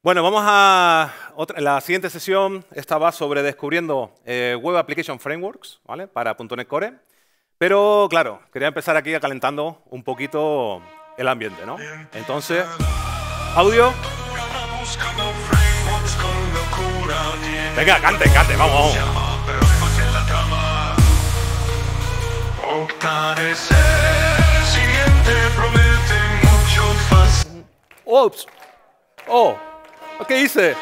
Bueno, vamos a la siguiente sesión. Estaba sobre descubriendo eh, Web Application Frameworks ¿vale? para .NET Core. Pero, claro, quería empezar aquí calentando un poquito el ambiente, ¿no? Entonces, audio. Venga, cante, cante, vamos, vamos. Oh. ¿Qué hice?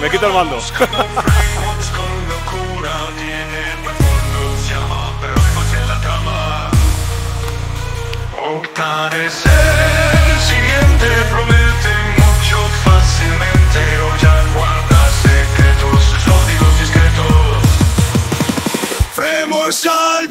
Me quito el mando. es el siguiente promete mucho fácilmente o ya guarda secretos, códigos discretos. Vemos al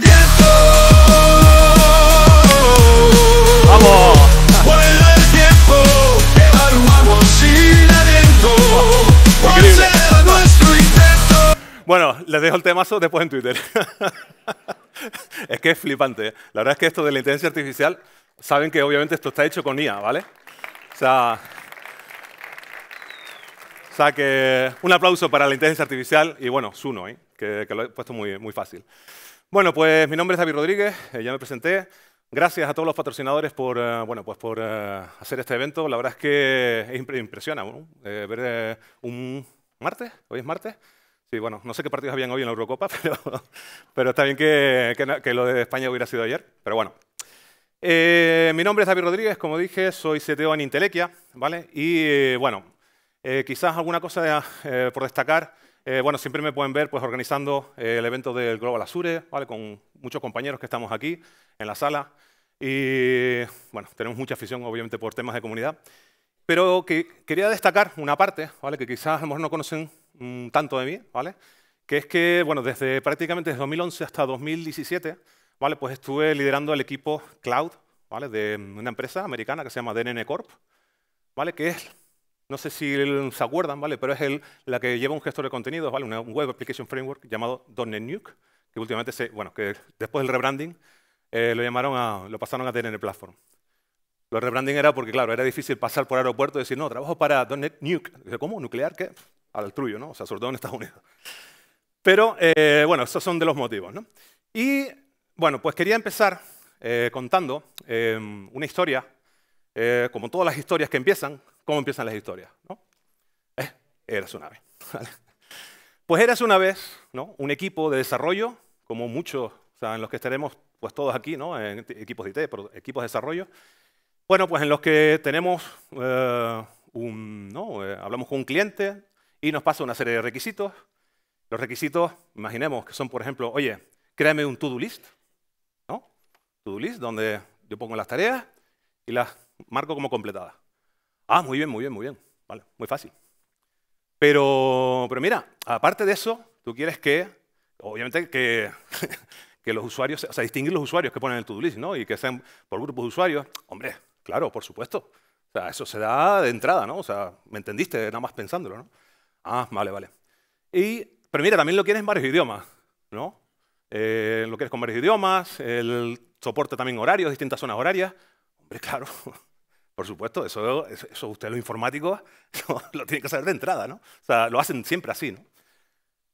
Bueno, les dejo el temazo después en Twitter. es que es flipante. ¿eh? La verdad es que esto de la inteligencia artificial, saben que obviamente esto está hecho con IA, ¿vale? O sea, o sea que un aplauso para la inteligencia artificial y bueno, Suno, ¿eh? que, lo he puesto muy, muy fácil. Bueno, pues mi nombre es David Rodríguez, eh, ya me presenté. Gracias a todos los patrocinadores por, eh, bueno, pues por hacer este evento. La verdad es que impresiona ver un martes, hoy es martes, bueno, no sé qué partidos habían hoy en la Eurocopa, pero, está bien que, lo de España hubiera sido ayer. Pero bueno. Eh, mi nombre es David Rodríguez, como dije, soy CTO en Intelequia, ¿vale? Y eh, bueno, eh, quizás alguna cosa por destacar. bueno, siempre me pueden ver pues, organizando el evento del Global Azure, ¿vale? Con muchos compañeros que estamos aquí en la sala. Y bueno, tenemos mucha afición, obviamente, por temas de comunidad. Pero que quería destacar una parte, ¿vale? Que quizás a lo mejor no conocen un tanto de mí, ¿vale? Que es que, bueno, desde prácticamente desde 2011 hasta 2017, ¿vale? Pues estuve liderando el equipo cloud, ¿vale? De una empresa americana que se llama DNN Corp, ¿vale? Que es, no sé si se acuerdan, ¿vale? Pero es el, la que lleva un gestor de contenidos, ¿vale? Un web application framework llamado .NET Nuke, que últimamente bueno, que después del rebranding eh, lo llamaron a, lo pasaron a DNN Platform. Lo rebranding era porque, claro, era difícil pasar por aeropuerto y decir, no, trabajo para .NET Nuke. ¿Cómo? ¿Nuclear? ¿Qué? al tuyo, ¿no? O sea, sobre todo en Estados Unidos. Pero eh, bueno, esos son de los motivos, ¿no? Y bueno, pues quería empezar eh, contando em, una historia, eh, como todas las historias que empiezan, ¿cómo empiezan las historias? ¿no? eras una vez. Pues eras una vez, ¿no? Un equipo de desarrollo, como muchos, o sea, en los que estaremos pues todos aquí, ¿no? En equipos de IT, equipos de desarrollo. Bueno, pues en los que tenemos un, ¿no? hablamos con un cliente, y nos pasa una serie de requisitos. Los requisitos, imaginemos que son, por ejemplo, oye, créame un to-do list, ¿no? To-do list donde yo pongo las tareas y las marco como completadas. Ah, muy bien, muy bien, muy bien. Vale, muy fácil. Pero, pero mira, aparte de eso, tú quieres que, obviamente, que, que los usuarios, o sea, distinguir los usuarios que ponen el to-do list, ¿no? Y que sean por grupos de usuarios. Hombre, claro, por supuesto. O sea, eso se da de entrada, ¿no? O sea, me entendiste nada más pensándolo, ¿no? Ah, vale, vale. Y, pero mira, también lo quieres en varios idiomas, ¿no? Eh, lo quieres con varios idiomas, el soporte también horarios, distintas zonas horarias. Hombre, claro, por supuesto, eso, eso usted los informáticos lo tiene que saber de entrada, ¿no? O sea, lo hacen siempre así, ¿no?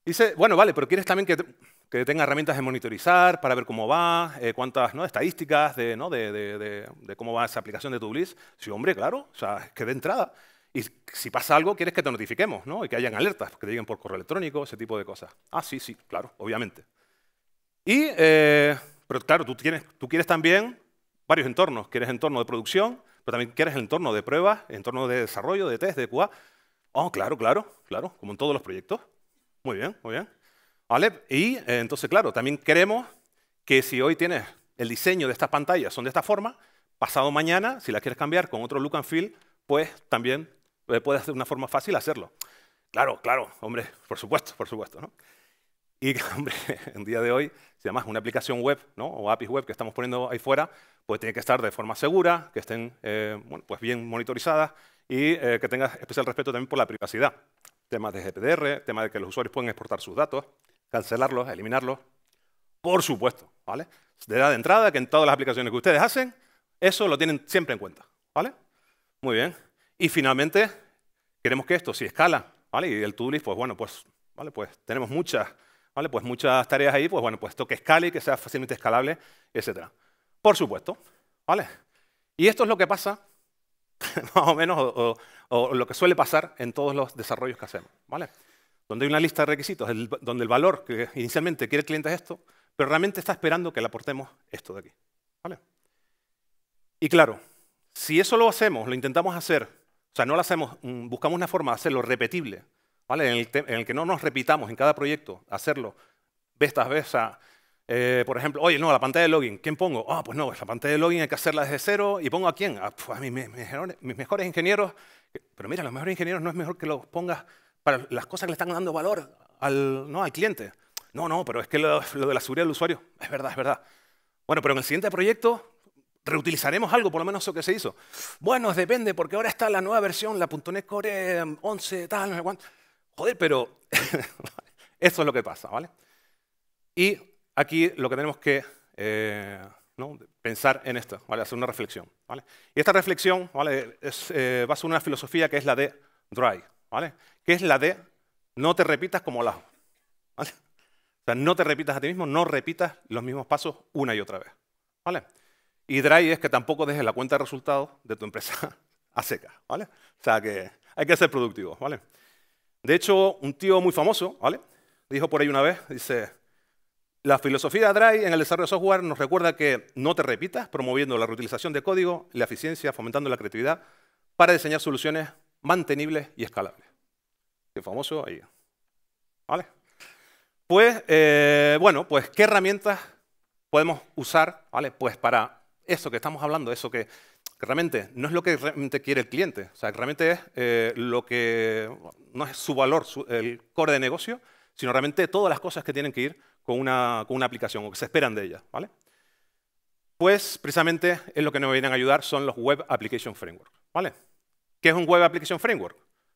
Dice, bueno, vale, pero quieres también que, tenga herramientas de monitorizar para ver cómo va, eh, cuántas estadísticas de, ¿no? de, cómo va esa aplicación de tu Bliss. Sí, hombre, claro, o sea, es que de entrada. Y si pasa algo, quieres que te notifiquemos, ¿no? Y que hayan alertas, que te lleguen por correo electrónico, ese tipo de cosas. Ah, sí, sí, claro, obviamente. Y, eh, pero claro, tú, tienes, tú quieres también varios entornos. Quieres entorno de producción, pero también quieres el entorno de pruebas, entorno de desarrollo, de test, de QA. Oh, claro, claro, claro, como en todos los proyectos. Muy bien, muy bien. ¿Vale? Y eh, entonces, claro, también queremos que si hoy tienes el diseño de estas pantallas son de esta forma, pasado mañana, si las quieres cambiar con otro look and feel, pues también eh, puede hacer una forma fácil hacerlo. Claro, claro, hombre, por supuesto, por supuesto. ¿no? Y, hombre, en día de hoy, si además una aplicación web ¿no? o API web que estamos poniendo ahí fuera, pues tiene que estar de forma segura, que estén eh, pues bien monitorizadas y eh, que tenga especial respeto también por la privacidad. Temas de GDPR, tema de que los usuarios pueden exportar sus datos, cancelarlos, eliminarlos. Por supuesto, ¿vale? De edad de entrada, que en todas las aplicaciones que ustedes hacen, eso lo tienen siempre en cuenta, ¿vale? Muy bien. Y finalmente, queremos que esto, si escala, ¿vale? Y el to pues bueno, pues, ¿vale? Pues tenemos muchas, ¿vale? Pues muchas tareas ahí, pues bueno, pues esto que escale, y que sea fácilmente escalable, etc. Por supuesto, ¿vale? Y esto es lo que pasa, más o menos, o, lo que suele pasar en todos los desarrollos que hacemos, ¿vale? Donde hay una lista de requisitos, donde el valor que inicialmente quiere el cliente es esto, pero realmente está esperando que le aportemos esto de aquí, ¿vale? Y claro, si eso lo hacemos, lo intentamos hacer o sea, no lo hacemos, mm, buscamos una forma de hacerlo repetible, ¿vale? En el, que no nos repitamos en cada proyecto, hacerlo vez tras vez. O eh, por ejemplo, oye, no, la pantalla de login, ¿quién pongo? Ah, pues no, pues la pantalla de login hay que hacerla desde cero y pongo a quién? Ah, pues a, mis, mejores ingenieros. Pero mira, los mejores ingenieros no es mejor que los pongas para las cosas que le están dando valor al, ¿no? al cliente. No, no, pero es que lo, lo de la seguridad del usuario, es verdad, es verdad. Bueno, pero en el siguiente proyecto ¿Reutilizaremos algo, por lo menos eso que se hizo? Bueno, depende, porque ahora está la nueva versión, la .NET Core 11, mm, tal, no sé cuánto. Joder, pero esto es lo que pasa, ¿vale? Y aquí lo que tenemos que eh, pensar en esto, ¿vale? Hacer una reflexión, ¿vale? Y esta reflexión, ¿vale? Es, eh, va una filosofía que es la de dry, ¿vale? Que es la de no te repitas como la... ¿vale? O sea, no te repitas a ti mismo, no repitas los mismos pasos una y otra vez, ¿vale? Y dry es que tampoco dejes la cuenta de resultados de tu empresa a seca, ¿vale? O sea que hay que ser productivos, ¿vale? De hecho, un tío muy famoso, ¿vale? Dijo por ahí una vez, dice, la filosofía de Dry en el desarrollo de software nos recuerda que no te repitas, promoviendo la reutilización de código, la eficiencia, fomentando la creatividad, para diseñar soluciones mantenibles y escalables. Qué famoso ahí. ¿Vale? Pues, eh, bueno, pues, ¿qué herramientas podemos usar, ¿vale? Pues para eso que estamos hablando, eso que, realmente no es lo que realmente quiere el cliente, o sea, que realmente es eh, lo que no es su valor, el core de negocio, sino realmente todas las cosas que tienen que ir con una, aplicación o que se esperan de ella, ¿vale? Pues precisamente es lo que nos vienen a ayudar son los Web Application Framework, ¿vale? ¿Qué es un Web Application Framework?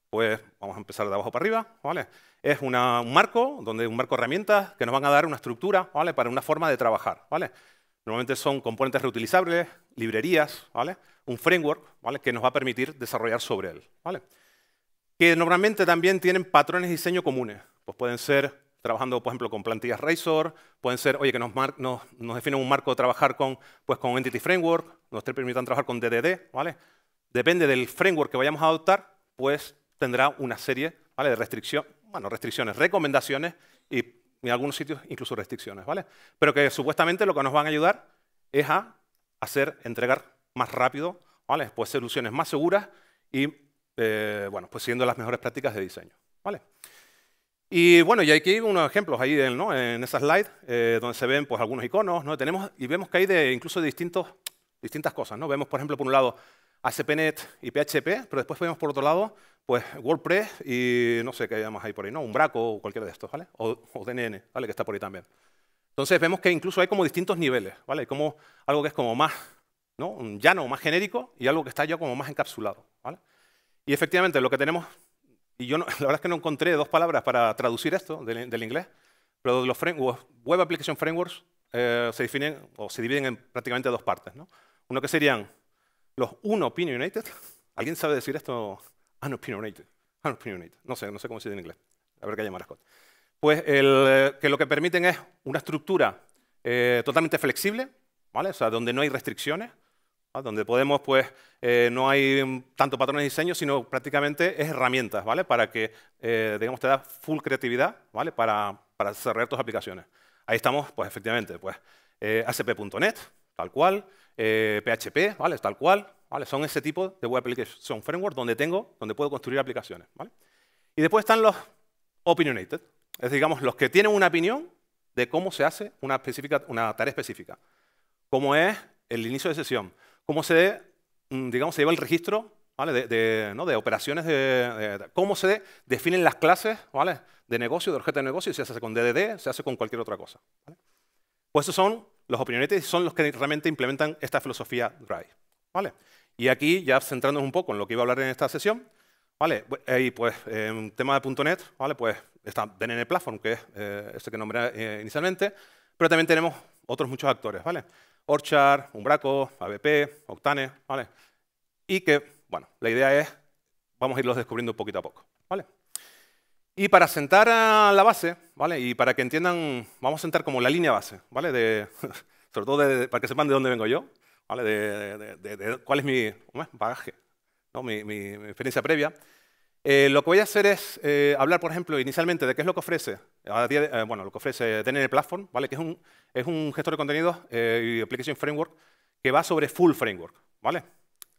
Pues vamos a empezar de abajo para arriba, ¿vale? Es un marco, donde un marco de herramientas que nos van a dar una estructura, ¿vale? Para una forma de trabajar, ¿vale? Normalmente son componentes reutilizables, librerías, ¿vale? un framework ¿vale? que nos va a permitir desarrollar sobre él. Que normalmente también tienen patrones de diseño comunes. Pues pueden ser trabajando, por ejemplo, con plantillas Razor, pueden ser, oye, que nos, nos, nos definen un marco de trabajar con, pues, con Entity Framework, nos te permitan trabajar con DDD, ¿vale? Depende del framework que vayamos a adoptar, pues tendrá una serie de restricciones, bueno, restricciones, recomendaciones y en algunos sitios incluso restricciones, ¿vale? Pero que supuestamente lo que nos van a ayudar es a hacer, entregar más rápido, ¿vale? Pues soluciones más seguras y, eh, bueno, pues siguiendo las mejores prácticas de diseño, ¿vale? Y bueno, y aquí hay unos ejemplos ahí ¿no? en esa slide, eh, donde se ven pues, algunos iconos, ¿no? Tenemos, y vemos que hay de, incluso distintos, distintas cosas, ¿no? Vemos, por ejemplo, por un lado, ACPNet y PHP, pero después vemos por otro lado pues WordPress y no sé qué más ahí por ahí, ¿no? un Braco o cualquiera de estos, ¿vale? O, o, DNN, ¿vale? Que está por ahí también. Entonces vemos que incluso hay como distintos niveles, ¿vale? Hay como algo que es como más, ¿no? Un llano, más genérico y algo que está ya como más encapsulado, ¿vale? Y efectivamente lo que tenemos, y yo la verdad es que no encontré dos palabras para traducir esto del, inglés, pero los frameworks, web application frameworks eh, se definen o se dividen en prácticamente dos partes, ¿no? Uno que serían los unopinionated, ¿alguien sabe decir esto? Unopinionated, ah, unopinionated, ah, no sé, no sé cómo se dice en inglés, a ver qué llama Scott. Pues el, eh, que lo que permiten es una estructura eh, totalmente flexible, ¿vale? O sea, donde no hay restricciones, donde podemos, pues, eh, no hay tanto patrones de diseño, sino prácticamente es herramientas, ¿vale? Para que, digamos, te da full creatividad, ¿vale? Para, para cerrar tus aplicaciones. Ahí estamos, pues, efectivamente, pues, ACP.NET, tal cual, PHP, eh, ¿vale? Tal cual, ¿vale? Son ese tipo de Web Application Framework donde tengo, donde puedo construir aplicaciones, ¿vale? Y después están los opinionated, es decir, digamos, los que tienen una opinión de cómo se hace una, tarea específica, cómo es el inicio de sesión, cómo se, mm, digamos, se lleva el registro de, ¿no? de, operaciones, de, cómo se definen las clases ¿vale? de negocio, de objeto de negocio, si se hace con DDD, se hace con cualquier otra cosa. Pues esos son los Opinionated son los que realmente implementan esta filosofía Drive. ¿vale? Y aquí, ya centrándonos un poco en lo que iba a hablar en esta sesión, ¿vale? Eh, y pues, en eh, tema de .NET, ¿vale? pues está DNN Platform, que es eh, este que nombré inicialmente, pero también tenemos otros muchos actores, ¿vale? Orchard, Umbraco, ABP, Octane, ¿vale? Y que, bueno, la idea es, vamos a irlos descubriendo poquito a poco, ¿vale? Y para sentar a eh, la base, ¿vale? Y para que entiendan, vamos a sentar como la línea base, ¿vale? De, sobre todo para que sepan de dónde vengo yo, ¿vale? De, cuál es mi bagaje, ¿no? mi, experiencia previa. Eh, lo que voy a hacer es eh, hablar, por ejemplo, inicialmente de qué es lo que ofrece, bueno, lo que ofrece DNN Platform, ¿vale? Que es un, es un gestor de contenidos y application framework que va sobre full framework, ¿vale?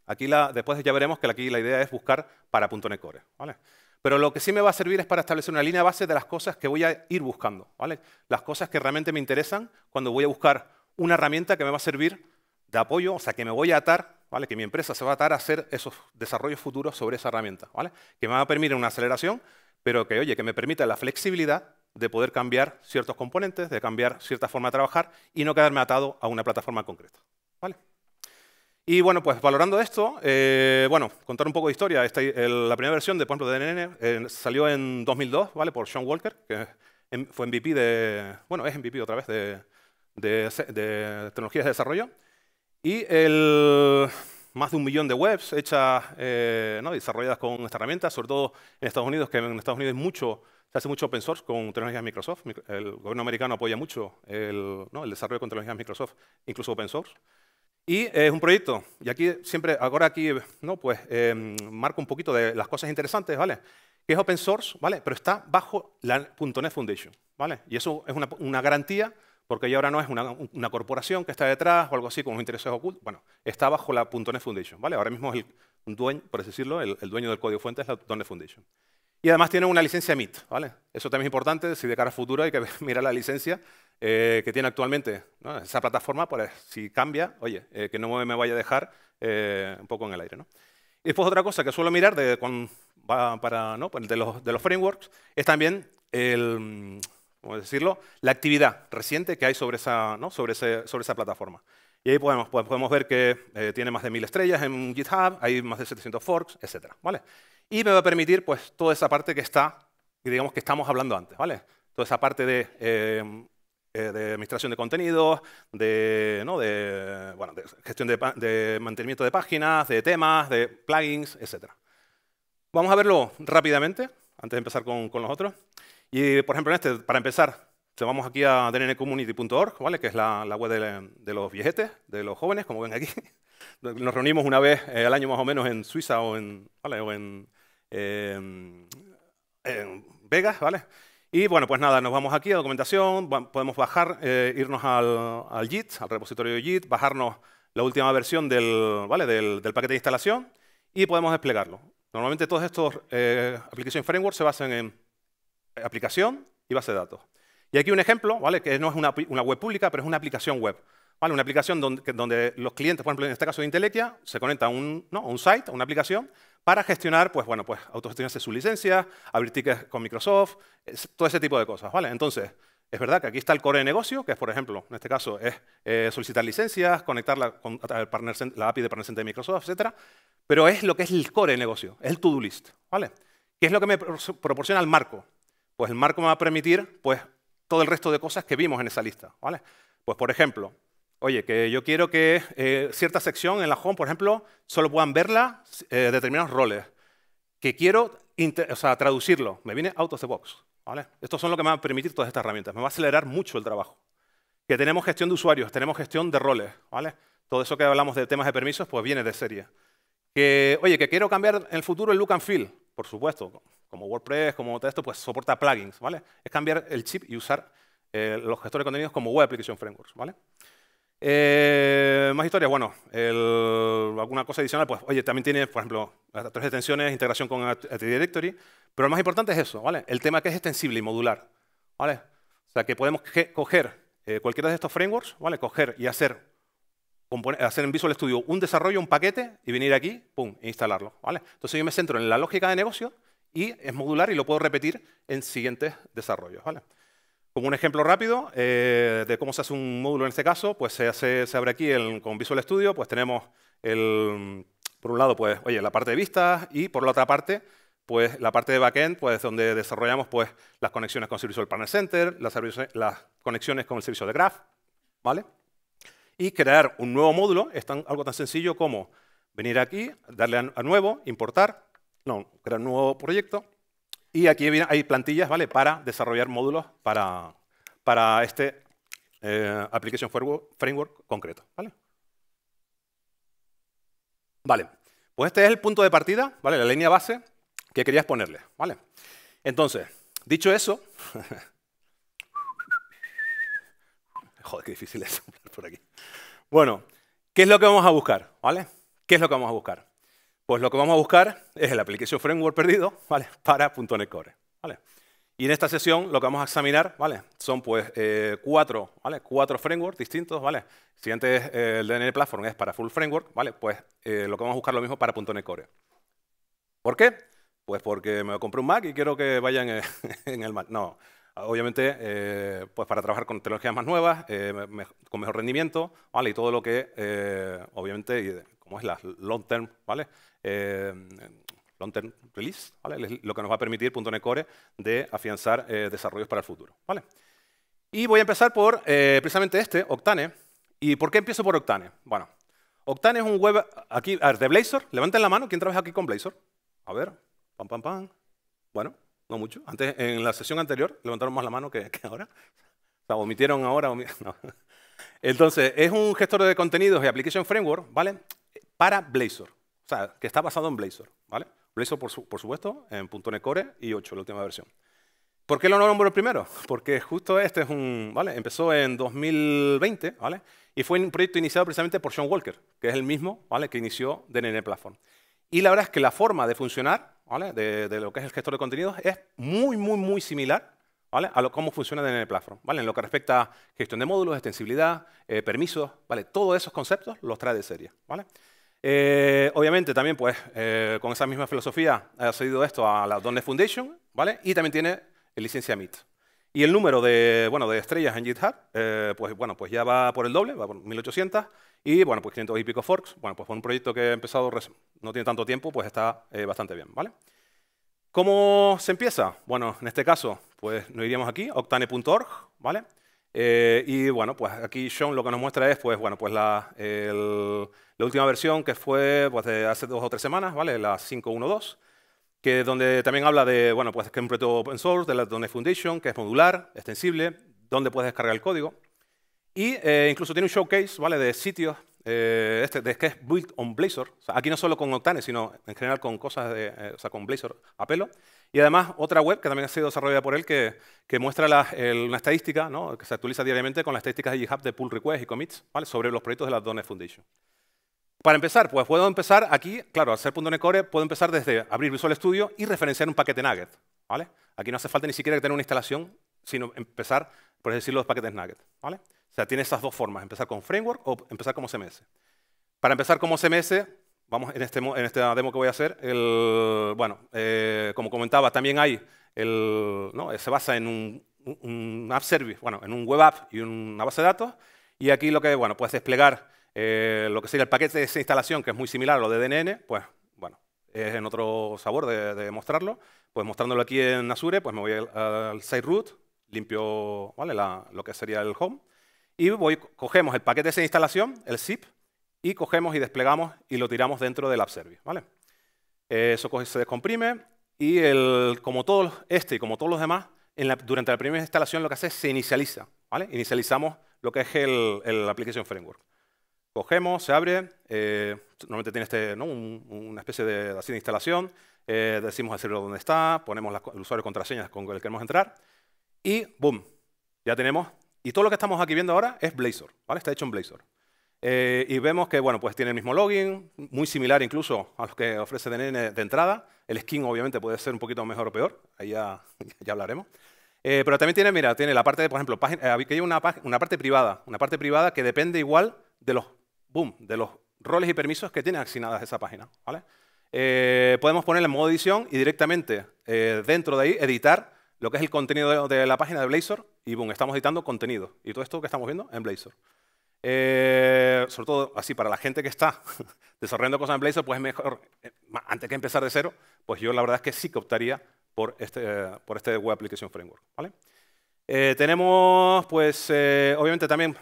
Aquí la, después ya veremos que aquí la idea es buscar para .NET Core, ¿vale? Pero lo que sí me va a servir es para establecer una línea base de las cosas que voy a ir buscando, ¿vale? Las cosas que realmente me interesan cuando voy a buscar una herramienta que me va a servir de apoyo, o sea, que me voy a atar, ¿vale? Que mi empresa se va a atar a hacer esos desarrollos futuros sobre esa herramienta, ¿vale? Que me va a permitir una aceleración, pero que, oye, que me permita la flexibilidad de poder cambiar ciertos componentes, de cambiar cierta forma de trabajar y no quedarme atado a una plataforma concreta, ¿vale? Y bueno, pues valorando esto, eh, bueno, contar un poco de historia. Esta, la primera versión, de, por ejemplo, de DNN eh, salió en 2002, ¿vale? Por Sean Walker, que fue MVP de, bueno, es MVP otra vez de, de, tecnologías de desarrollo. Y el, más de un millón de webs hechas, eh, ¿no? desarrolladas con esta herramienta, sobre todo en Estados Unidos, que en Estados Unidos mucho, se hace mucho open source con tecnologías Microsoft. El gobierno americano apoya mucho el, ¿no? el desarrollo con tecnologías Microsoft, incluso open source. Y eh, es un proyecto, y aquí siempre, ahora aquí, ¿no? pues em, marco un poquito de las cosas interesantes, ¿vale? Que es open source, ¿vale? Pero está bajo la .NET Foundation, ¿vale? Y eso es una, una garantía porque ya ahora no es una, una, corporación que está detrás o algo así con intereses ocultos. Bueno, está bajo la .NET Foundation, ¿vale? Ahora mismo el dueño, por así decirlo, el, dueño del código fuente es la .NET Foundation. Y además tiene una licencia MIT, ¿vale? Eso también es importante, si de cara a futuro hay que mirar la licencia eh, que tiene actualmente esa plataforma, pues si cambia, oye, eh, que no me vaya a dejar eh, un poco en el aire, ¿no? Y después otra cosa que suelo mirar de, para, ¿no? Pues, de, los, frameworks es también el, ¿cómo decirlo? la actividad reciente que hay sobre esa, ¿no? sobre, ese, sobre esa plataforma. Y ahí podemos, pues, podemos ver que tiene más de 1.000 estrellas en GitHub, hay más de 700 forks, etc. ¿vale? Y me va a permitir pues, toda esa parte que está, digamos que estamos hablando antes, ¿vale? Toda esa parte de, eh, eh, administración de contenidos, de, ¿no? de, bueno, gestión de, mantenimiento de páginas, de temas, de plugins, etc. Vamos a verlo rápidamente, antes de empezar con, con los otros. Y, por ejemplo, este, para empezar, te vamos aquí a dnncommunity.org, ¿vale? que es la, web de, los viejetes, de los jóvenes, como ven aquí. Nos reunimos una vez eh, al año más o menos en Suiza o en, o en Em, Vegas, ¿vale? Y bueno, pues nada, nos vamos aquí a documentación, podemos bajar, eh, irnos al, JIT, al repositorio de JIT, bajarnos la última versión del, ¿vale? del, paquete de instalación y podemos desplegarlo. Normalmente todos estos aplicaciones eh, application frameworks se basan en aplicación y base de datos. Y aquí un ejemplo, ¿vale? que no es una web pública, pero es una aplicación web una aplicación donde, los clientes, por ejemplo, en este caso de Intelequia, se conecta a un, ¿no? a site, a una aplicación, para gestionar, pues bueno, pues autogestionarse sus licencia, abrir tickets con Microsoft, todo ese tipo de cosas, ¿vale? Entonces, es verdad que aquí está el core de negocio, que es, por ejemplo, en este caso es eh, solicitar licencias, conectar con la API de Partner Center de Microsoft, etc. pero es lo que es el core de negocio, es el to-do list, ¿vale? ¿Qué es lo que me proporciona el marco? Pues el marco me va a permitir, pues, todo el resto de cosas que vimos en esa lista, ¿vale? Pues, por ejemplo, Oye, que yo quiero que eh, cierta sección en la home, por ejemplo, solo puedan verla eh, determinados roles. Que quiero o sea, traducirlo. Me viene out of the box. ¿vale? Estos son lo que me van a permitir todas estas herramientas. Me va a acelerar mucho el trabajo. Que tenemos gestión de usuarios, tenemos gestión de roles. ¿vale? Todo eso que hablamos de temas de permisos, pues viene de serie. Que, oye, que quiero cambiar en el futuro el look and feel. Por supuesto, como WordPress, como todo esto, pues soporta plugins. ¿vale? Es cambiar el chip y usar eh, los gestores de contenidos como Web Application Frameworks. ¿vale? Eh, más historias, bueno, alguna cosa adicional, pues oye, también tiene, por ejemplo, las tres extensiones, integración con Active Directory, pero lo más importante es eso, ¿vale? El tema que es extensible y modular, ¿vale? O sea, que podemos coger eh, cualquiera de estos frameworks, ¿vale? Coger y hacer, hacer en Visual Studio un desarrollo, un paquete, y venir aquí, pum, e instalarlo, ¿vale? Entonces yo me centro en la lógica de negocio y es modular y lo puedo repetir en siguientes desarrollos, ¿vale? Como un ejemplo rápido eh, de cómo se hace un módulo en este caso, pues se, abre aquí con Visual Studio, pues tenemos el, por un lado, pues, oye, la parte de vistas y por la otra parte, pues la parte de backend, pues donde desarrollamos pues las conexiones con Servicio del Partner Center, las, conexiones con el servicio de Graph, ¿vale? Y crear un nuevo módulo es algo tan sencillo como venir aquí, darle a, a nuevo, importar, no, crear un nuevo proyecto, y aquí hay plantillas ¿vale? para desarrollar módulos para, para este eh, Application Framework concreto. ¿vale? pues este es el punto de partida, ¿vale? la línea base que querías ponerle. ¿vale? Entonces, dicho eso... Joder, qué difícil es por aquí. Bueno, ¿qué es lo que vamos a buscar? ¿Vale? ¿Qué es lo que vamos a buscar? Pues lo que vamos a buscar es el Application Framework perdido ¿vale? para .NET Core. ¿vale? Y en esta sesión lo que vamos a examinar ¿vale? son pues, eh, cuatro, ¿vale? cuatro frameworks distintos. ¿vale? Si antes eh, el DNL Platform es para Full Framework, ¿vale? pues eh, lo que vamos a buscar lo mismo para .NET Core. ¿Por qué? Pues porque me compré un Mac y quiero que vayan en, el Mac. No, obviamente, pues para trabajar con tecnologías más nuevas, con mejor rendimiento, ¿vale? Y todo lo que, obviamente, como es la long term, ¿vale? Eh, long-term release, lo que nos va a permitir .NET Core de afianzar eh, desarrollos para el futuro. ¿vale? Y voy a empezar por eh, precisamente este, Octane. ¿Y por qué empiezo por Octane? Bueno, Octane es un web aquí, de Blazor. Levanten la mano, ¿quién trabaja aquí con Blazor? A ver, pam, pam, pam. Bueno, no mucho. Antes, en la sesión anterior levantaron más la mano que, ahora. O sea, omitieron ahora. Entonces, es un gestor de contenidos y application framework, ¿vale? Para Blazor sea, que está basado en Blazor, ¿vale? Blazor, por, supuesto, en .NET Core y 8, la última versión. ¿Por qué lo nombro el primero? Porque justo este es un, ¿vale? Empezó en 2020, ¿vale? Y fue un proyecto iniciado precisamente por Sean Walker, que es el mismo, ¿vale? Que inició DNN Platform. Y la verdad es que la forma de funcionar, ¿vale? De, lo que es el gestor de contenidos es muy, muy, muy similar, ¿vale? A lo, cómo funciona DNN Platform, ¿vale? En lo que respecta a gestión de módulos, extensibilidad, eh, permisos, ¿vale? Todos esos conceptos los trae de serie, ¿vale? Eh, obviamente también, pues, eh, con esa misma filosofía ha accedido esto a la Donnet Foundation, ¿vale? Y también tiene el licencia MIT. Y el número de, bueno, de estrellas en GitHub, eh, pues, bueno, pues ya va por el doble, va por 1800, y bueno, pues 500 y pico forks. Bueno, pues un proyecto que he empezado, no tiene tanto tiempo, pues está bastante bien, ¿vale? ¿Cómo se empieza? Bueno, en este caso, pues nos iríamos aquí, octane.org, ¿vale? Eh, y bueno, pues aquí Sean lo que nos muestra es, pues bueno, pues la, la última versión que fue pues, hace dos o tres semanas, ¿vale? La 5.1.2, que donde también habla de, bueno, pues que es un proyecto open source, de la Donet Foundation, que es modular, extensible, donde puedes descargar el código. Y eh, incluso tiene un showcase, ¿vale? De sitios eh, este, de que es built on Blazor. aquí no solo con Octane, sino en general con cosas, de, eh, o sea, con Blazor a pelo. Y además otra web que también ha sido desarrollada por él que, muestra la, una estadística, que se actualiza diariamente con las estadísticas de GitHub de pull requests y commits sobre los proyectos de la .NET Foundation. Para empezar, pues puedo empezar aquí, claro, hacer .NET Core, puedo empezar desde abrir Visual Studio y referenciar un paquete Nugget. ¿vale? Aquí no hace falta ni siquiera tener una instalación, sino empezar, por decirlo, los paquetes Nugget. ¿vale? O sea, tiene esas dos formas, empezar con framework o empezar como CMS. Para empezar como CMS, vamos en, este, en esta demo que voy a hacer, el, bueno, eh, como comentaba, también hay, el, ¿no? se basa en un, app service, bueno, en un web app y una base de datos, y aquí lo que, bueno, puedes desplegar eh, lo que sería el paquete de esa instalación, que es muy similar a lo de DNN, pues, bueno, es en otro sabor de, mostrarlo, pues mostrándolo aquí en Azure, pues me voy al, site root, limpio, ¿vale? lo que sería el home, y cogemos el paquete de instalación, el zip, y cogemos y desplegamos y lo tiramos dentro del App Service. ¿vale? Eso se descomprime y el, como todo este y como todos los demás, durante la primera instalación lo que hace es se inicializa. Inicializamos lo que es el, Application Framework. Cogemos, se abre, eh, normalmente tiene este, una especie de, instalación, eh, decimos al servidor dónde está, ponemos el usuario de contraseñas con el que queremos entrar y ¡boom! Ya tenemos y todo lo que estamos aquí viendo ahora es Blazor, ¿vale? Está hecho en Blazor. Eh, y vemos que, bueno, pues tiene el mismo login, muy similar incluso a los que ofrece DNN de entrada. El skin, obviamente, puede ser un poquito mejor o peor. Ahí ya, hablaremos. Eh, pero también tiene, mira, tiene la parte, de, por ejemplo, eh, que hay una, parte privada, una parte privada que depende igual de los, boom, de los roles y permisos que tiene asignadas esa página, ¿vale? podemos ponerle en modo edición y directamente dentro de ahí editar lo que es el contenido de la página de Blazor y boom, estamos editando contenido. Y todo esto que estamos viendo en Blazor. Eh, sobre todo, así, para la gente que está desarrollando cosas en Blazor, pues es mejor, eh, antes que empezar de cero, pues yo la verdad es que sí que optaría por este, por este Web Application Framework. ¿vale? Eh, tenemos, pues, obviamente también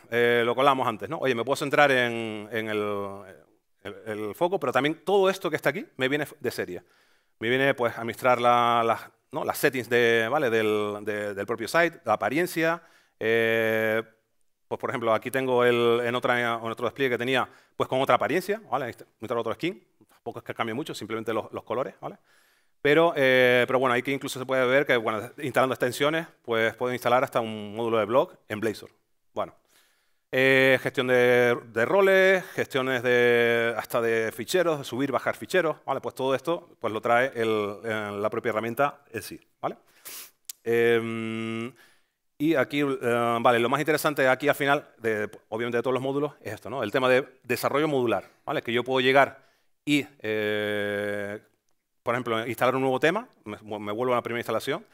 lo colamos antes, ¿no? Oye, me puedo centrar en, el, foco, pero también todo esto que está aquí me viene de serie. Me viene, pues, administrar las ¿no? las settings de, ¿vale? del, del, propio site, la apariencia. Eh, pues por ejemplo, aquí tengo el, en, otra, otro despliegue que tenía, pues con otra apariencia, ¿vale? otro skin, poco es que cambie mucho, simplemente los, colores, ¿vale? Pero, eh, pero bueno, aquí incluso se puede ver que instalando extensiones, pues puedo instalar hasta un módulo de blog en Blazor. Bueno, eh, gestión de, roles, gestiones de, hasta de ficheros, subir, bajar ficheros, ¿vale? Pues todo esto pues lo trae la propia herramienta el sí, ¿vale? Em, y aquí, em, vale, lo más interesante aquí al final, obviamente de todos los módulos, es esto, ¿no? El tema de desarrollo modular, Que yo puedo llegar y, eh, por ejemplo, instalar un nuevo tema, me, me vuelvo a la primera instalación,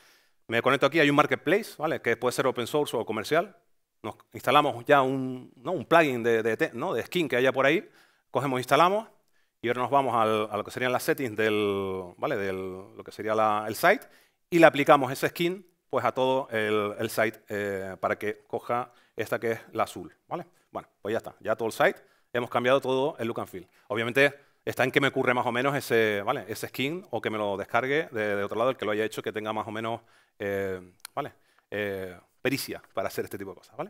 me conecto aquí, hay un marketplace, ¿vale? Que puede ser open source o comercial, nos instalamos ya un, plugin de, ¿no? de, skin que haya por ahí, cogemos, instalamos y ahora nos vamos a lo que serían las settings del, ¿vale? del lo que sería el site y le aplicamos ese skin pues, a todo el, site eh, para que coja esta que es la azul. ¿vale? Bueno, pues ya está, ya todo el site, hemos cambiado todo el look and feel. Obviamente está en que me ocurre más o menos ese, ¿vale? ese skin o que me lo descargue de, otro lado, el que lo haya hecho, que tenga más o menos... Eh, ¿vale? Eh, pericia para hacer este tipo de cosas, ¿vale?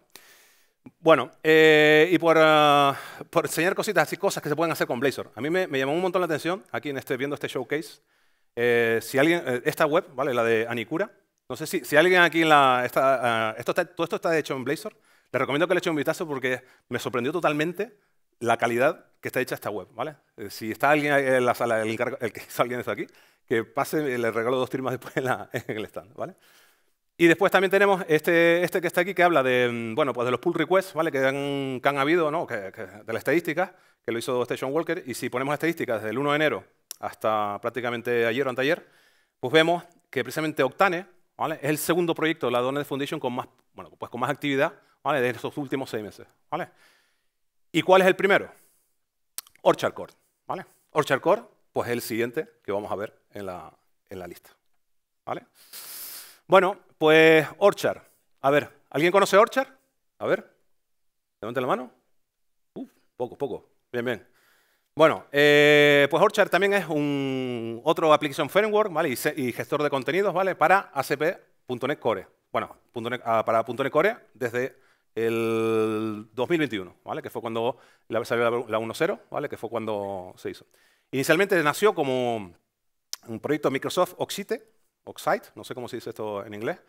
Bueno, eh, y ah, por, enseñar cositas así, cosas que se pueden hacer con Blazor. A mí me, llamó un montón la atención, aquí en este, viendo este showcase, eh, si alguien, eh, esta web, ¿vale? La de Anicura, no sé si, alguien aquí en la, ah, está, todo esto está hecho en Blazor, le recomiendo que le eche un vistazo porque me sorprendió totalmente la calidad que está hecha esta web, ¿vale? Si está alguien en la sala, el, que hizo alguien aquí, que pase, le regalo dos firmas después en, en el stand, ¿vale? Y después también tenemos este, este que está aquí que habla de, mm, bueno, pues de los pull requests ¿vale? que, han, habido, de la estadística, que lo hizo Station este Walker. Y si ponemos estadísticas desde el 1 de enero hasta prácticamente ayer o anteayer, pues vemos que precisamente Octane ¿vale? es el segundo proyecto de la Donet Foundation con más, bueno, pues con más actividad ¿vale? de estos últimos seis meses. ¿vale? ¿Y cuál es el primero? Orchard Core. ¿vale? Orchard Core pues, es el siguiente que vamos a ver en la, lista. ¿vale? Bueno, pues Orchard. A ver, ¿alguien conoce Orchard? A ver, levante la mano. Uf, poco, poco. Bien, bien. Bueno, eh, pues Orchard también es un otro application framework ¿vale? y, gestor de contenidos ¿vale? para ACP.NET Core. Bueno, ah, para .NET Core desde el 2021, ¿vale? que fue cuando salió la 1.0, ¿vale? que fue cuando se hizo. Inicialmente nació como un proyecto Microsoft Oxite, Oxide, no sé cómo se dice esto en inglés,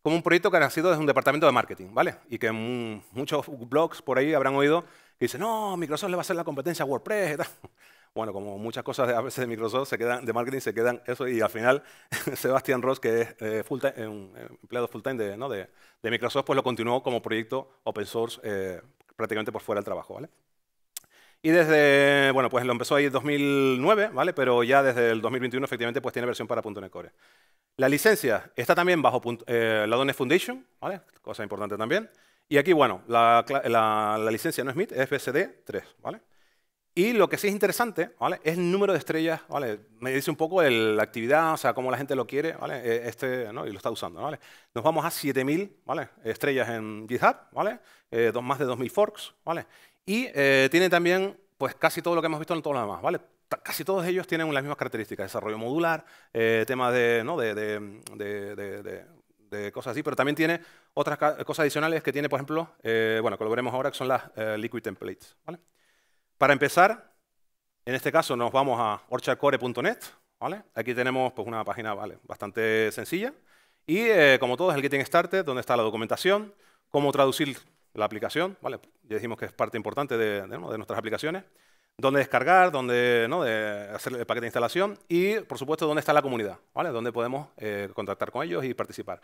como un proyecto que ha nacido desde un departamento de marketing, ¿vale? Y que muchos blogs por ahí habrán oído que dicen, no, Microsoft le va a hacer la competencia a WordPress y tal. Bueno, como muchas cosas a veces de Microsoft se quedan, de marketing se quedan eso y al final Sebastián Ross, que es eh, eh, un eh, empleado full time de, Microsoft, pues lo continuó como proyecto open source prácticamente por fuera del trabajo, ¿vale? Y desde, bueno, pues lo empezó ahí en 2009, ¿vale? Pero ya desde el 2021 efectivamente pues tiene versión para .NET Core. La licencia está también bajo eh, la .NET Foundation, ¿vale? Cosa importante también. Y aquí, bueno, la, licencia no es MIT, es BSD 3, ¿vale? Y lo que sí es interesante, ¿vale? Es el número de estrellas, ¿vale? Me dice un poco la actividad, o sea, cómo la gente lo quiere, ¿vale? E, este, ¿no? Y lo está usando, ¿vale? Nos vamos a 7000, ¿vale? Estrellas en GitHub, ¿vale? Eh, dos, más de 2000 forks, ¿vale? Y eh, tiene también pues, casi todo lo que hemos visto en todos los demás. ¿vale? Casi todos ellos tienen las mismas características, desarrollo modular, eh, temas de, cosas así, pero también tiene otras cosas adicionales que tiene, por ejemplo, eh, bueno, que lo veremos ahora, que son las eh, Liquid Templates. ¿vale? Para empezar, en este caso nos vamos a orchardcore.net. ¿vale? Aquí tenemos pues, una página vale, bastante sencilla. Y como todo, es el Getting Started, donde está la documentación, cómo traducir la aplicación, ¿vale? ya dijimos que es parte importante de, nuestras aplicaciones, dónde descargar, dónde ¿no? de hacer el paquete de instalación y, por supuesto, dónde está la comunidad, ¿vale? dónde podemos eh, contactar con ellos y participar.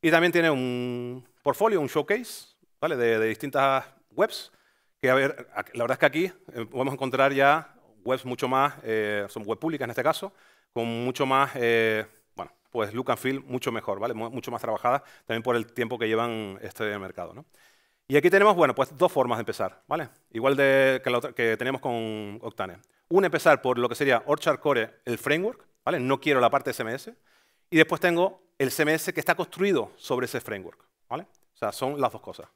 Y también tiene un portfolio, un showcase ¿vale? de, distintas webs, que a ver, la verdad es que aquí eh, podemos encontrar ya webs mucho más, eh, son web públicas en este caso, con mucho más, bueno, pues look and feel mucho mejor, ¿vale? Mucho más trabajadas, también por el tiempo que llevan este mercado, y aquí tenemos, bueno, pues dos formas de empezar, ¿vale? Igual de que, tenemos con Octane. Una, empezar por lo que sería Orchard Core, el framework, ¿vale? No quiero la parte de CMS. Y después tengo el CMS que está construido sobre ese framework, ¿vale? O sea, son las dos cosas.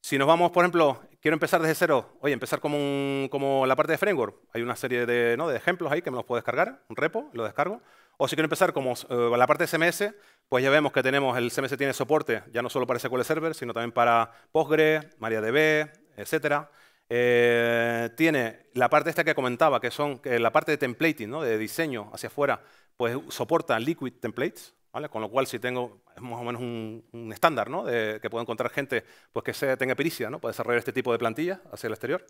Si nos vamos, por ejemplo, quiero empezar desde cero, oye, empezar como, como la parte de framework, hay una serie de, ¿no? de ejemplos ahí que me los puedo descargar, un repo, lo descargo. O si quiero empezar como eh, la parte de CMS, pues ya vemos que tenemos, el CMS tiene soporte ya no solo para SQL Server, sino también para Postgre, MariaDB, etc. Eh, tiene la parte esta que comentaba, que son la parte de templating, ¿no? de diseño hacia afuera, pues soporta Liquid Templates, con lo cual si tengo, más o menos un, estándar ¿no? de, que puedo encontrar gente pues, que se, tenga pericia ¿no? para desarrollar este tipo de plantillas hacia el exterior.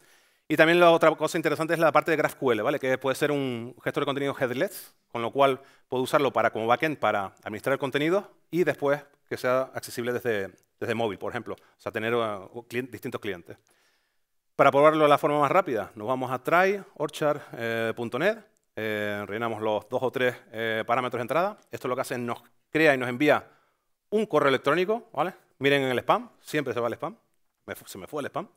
Y también la otra cosa interesante es la parte de GraphQL, ¿vale? que puede ser un gestor de contenido headless, con lo cual puedo usarlo para, como backend para administrar el contenido y después que sea accesible desde, desde móvil, por ejemplo. O sea, tener uh, distintos clientes. Para probarlo de la forma más rápida, nos vamos a tryorchard.net, eh, eh, rellenamos los dos o tres eh, parámetros de entrada. Esto lo que hace es nos crea y nos envía un correo electrónico, ¿vale? Miren en el spam, siempre se va al spam se me fue el spam,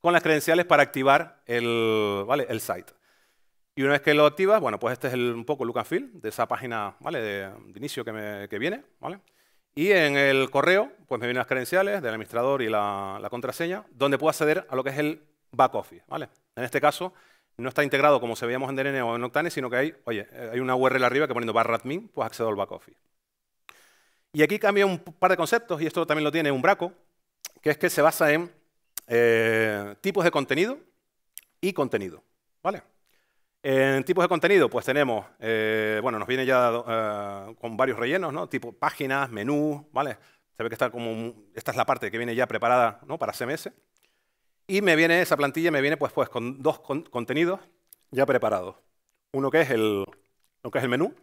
con las credenciales para activar el, site. Y una vez que lo activas, bueno, pues este es un poco look feel de esa página ¿vale? de, inicio que, viene. ¿vale? Y en el correo, pues me vienen las credenciales del administrador y la, contraseña, donde puedo acceder a lo que es el back office. ¿vale? En este caso, no está integrado como se veíamos en DNN o en Octane, sino que hay, oye, eh, hay una URL arriba que poniendo barra admin, pues accedo al back office. Y aquí cambia un par de conceptos, y esto también lo tiene un braco que es que se basa en eh, tipos de contenido y contenido. ¿Vale? En tipos de contenido, pues tenemos, eh, bueno, nos viene ya eh, con varios rellenos, ¿no? Tipo páginas, menú. ¿vale? Se ve que está como, esta es la parte que viene ya preparada, ¿no? Para CMS. Y me viene, esa plantilla me viene pues, pues con dos contenidos ya preparados. Uno que es el, que es el menú,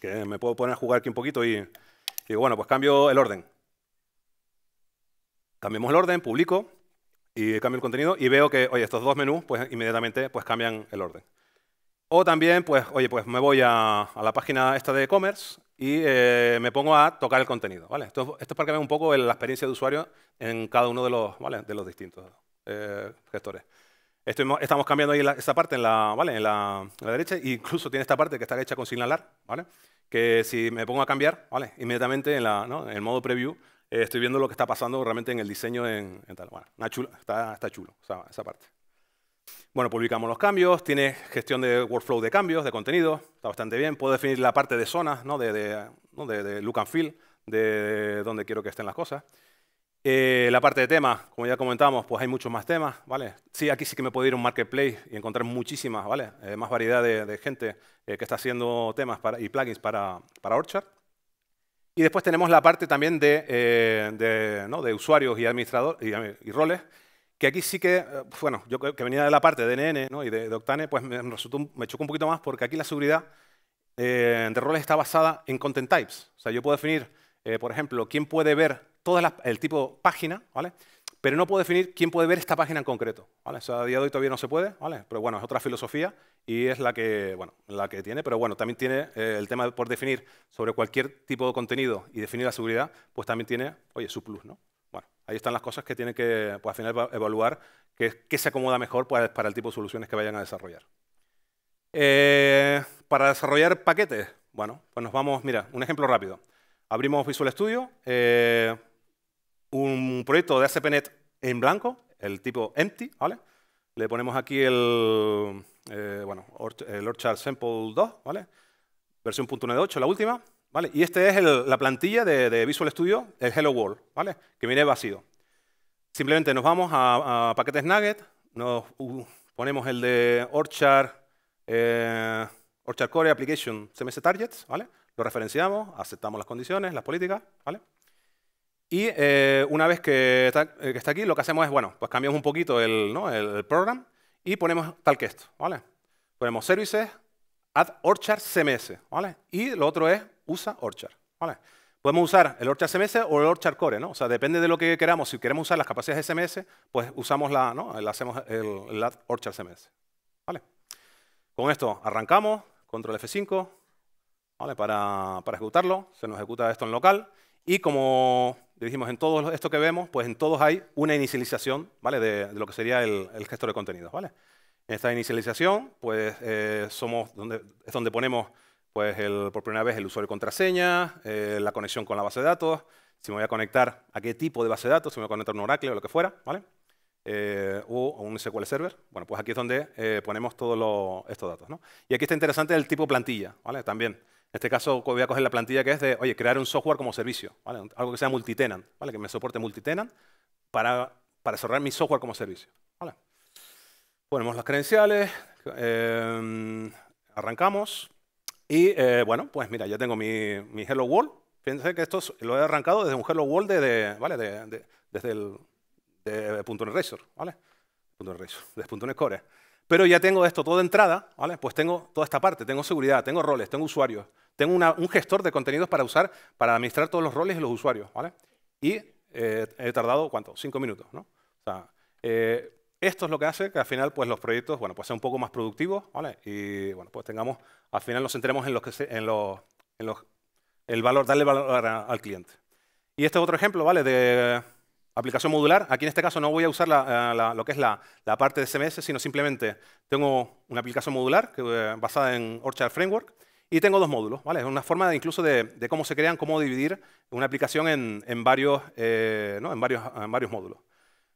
que me puedo poner a jugar aquí un poquito y, digo, bueno, pues cambio el orden cambiamos el orden, publico y cambio el contenido y veo que, oye, estos dos menús, pues inmediatamente pues, cambian el orden. O también, pues, oye, pues me voy a, la página esta de e-commerce y eh, me pongo a tocar el contenido, ¿vale? Esto, es para que vean un poco la experiencia de usuario en cada uno de los, de los distintos eh, gestores. estamos cambiando ahí esta parte en la, derecha, e incluso tiene esta parte que está hecha con signalar, ¿vale? que si me pongo a cambiar, ¿vale? inmediatamente en, la, ¿no? en el modo preview eh, estoy viendo lo que está pasando realmente en el diseño en, tal. Bueno, está, chulo esa parte. Bueno, publicamos los cambios, tiene gestión de workflow de cambios, de contenido, está bastante bien. Puedo definir la parte de zonas, ¿no? de, look and feel, de dónde quiero que estén las cosas. Eh, la parte de temas, como ya comentamos, pues hay muchos más temas, ¿vale? Sí, aquí sí que me puedo ir a un marketplace y encontrar muchísimas, ¿vale? Eh, más variedad de, gente que está haciendo temas para, y plugins para, para Orchard. Y después tenemos la parte también de, eh, usuarios y administradores y, roles, que aquí sí que, eh, bueno, yo que venía de la parte de NN y de, Octane, pues me, resultó, chocó un poquito más porque aquí la seguridad eh, de roles está basada en content types. O sea, yo puedo definir, por ejemplo, quién puede ver todo el tipo página, ¿vale? pero no puedo definir quién puede ver esta página en concreto. ¿vale? a día de hoy todavía no se puede, ¿vale? pero bueno, es otra filosofía y es la que, bueno, la que tiene, pero bueno, también tiene eh, el tema por definir sobre cualquier tipo de contenido y definir la seguridad, pues también tiene, oye, su plus, ¿no? Bueno, ahí están las cosas que tiene que, pues al final, evaluar qué, se acomoda mejor pues, para, el tipo de soluciones que vayan a desarrollar. Eh, para desarrollar paquetes, bueno, pues nos vamos, mira, un ejemplo rápido. Abrimos Visual Studio, eh, un proyecto de ACPNet en blanco, el tipo empty, ¿vale? Le ponemos aquí el, eh, bueno, el Orchard Sample 2, ¿vale? Versión .9.8, la última, ¿vale? Y este es la plantilla de, Visual Studio, el Hello World, ¿vale? Que viene vacío. Simplemente nos vamos a, paquetes Nugget, nos ponemos el de Orchard, eh, Orchard Core Application CMS Targets, ¿vale? Lo referenciamos, aceptamos las condiciones, las políticas, ¿vale? Y eh, una vez eh, que está, aquí, lo que hacemos es, bueno, pues cambiamos un poquito el, ¿no? program y ponemos tal que esto, ¿vale? Ponemos services add orchard CMS, ¿vale? Y lo otro es usa orchard, ¿vale? Podemos usar el Orchard CMS o el Orchard Core, ¿no? O sea, depende de lo que queramos. Si queremos usar las capacidades de CMS, pues usamos la, ¿no? hacemos el, add Orchard CMS, ¿vale? Con esto arrancamos, control F5, ¿vale? Para, para ejecutarlo. Se nos ejecuta esto en local. Y como dijimos, en todo esto que vemos, pues en todos hay una inicialización, ¿vale? De, lo que sería el, gestor de contenidos, ¿vale? En esta inicialización, pues eh, somos donde, es donde ponemos pues por primera vez el usuario y contraseña, eh, la conexión con la base de datos, si me voy a conectar a qué tipo de base de datos, si me voy a conectar a un Oracle o lo que fuera, ¿vale? Eh, o a un SQL Server. Bueno, pues aquí es donde ponemos todos estos datos, Y aquí está interesante el tipo plantilla, ¿vale? También en este caso voy a coger la plantilla que es de, oye, crear un software como servicio, ¿vale? algo que sea multitenant, ¿vale? que me soporte multitenant para, para cerrar mi software como servicio. ¿vale? Ponemos las credenciales, eh, arrancamos y eh, bueno, pues mira, ya tengo mi, Hello World. Fíjense que esto lo he arrancado desde un Hello World de, ¿vale? desde el de ¿vale? desde Core. Pero ya tengo esto todo de entrada, ¿vale? Pues tengo toda esta parte, tengo seguridad, tengo roles, tengo usuarios, tengo un gestor de contenidos para usar para administrar todos los roles y los usuarios, ¿vale? Y eh, he tardado, ¿cuánto? Cinco minutos, ¿no? O sea, eh, esto es lo que hace que al final pues, los proyectos bueno, pues, sean un poco más productivos, ¿vale? Y bueno, pues tengamos, al final nos centremos en los que en los, en el valor, darle valor al cliente. Y este es otro ejemplo, ¿vale? De aplicación modular. Aquí en este caso no voy a usar eh, lo que es la, parte de SMS, sino simplemente tengo una aplicación modular que, basada en Orchard Framework y tengo dos módulos, ¿vale? Es una forma de, incluso de, cómo se crean, cómo dividir una aplicación en, eh, varios, módulos.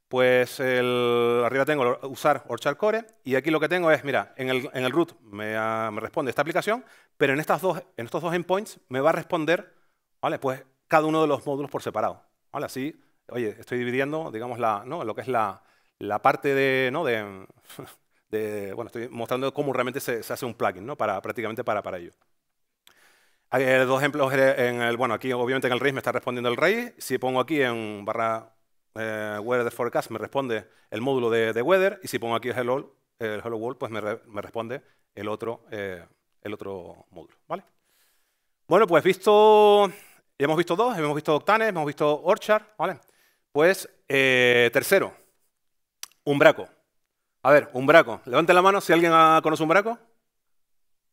Pues el, arriba tengo usar Orchard Core y aquí lo que tengo es, mira, en el, root ah, me, responde esta aplicación, pero en, estos dos endpoints me va a responder, ¿vale? Pues cada uno de los módulos por separado, Así, oye, estoy dividiendo, digamos, la, ¿no? lo que es la, la parte de, ¿no? de bueno, estoy mostrando cómo realmente se, hace un plugin, ¿no? Para, prácticamente para, para ello. Hay eh, dos ejemplos eh, en el, bueno, aquí obviamente en el RAID me está respondiendo el RAID. Si pongo aquí en barra eh, weather forecast me responde el módulo de, weather y si pongo aquí el hello world, pues me, responde el otro, eh, el otro módulo, ¿vale? Bueno, pues visto, hemos visto dos, hemos visto Octane, hemos visto Orchard, ¿vale? Pues tercero, Umbraco. A ver, un braco. Levante la mano si alguien ah, conoce un braco.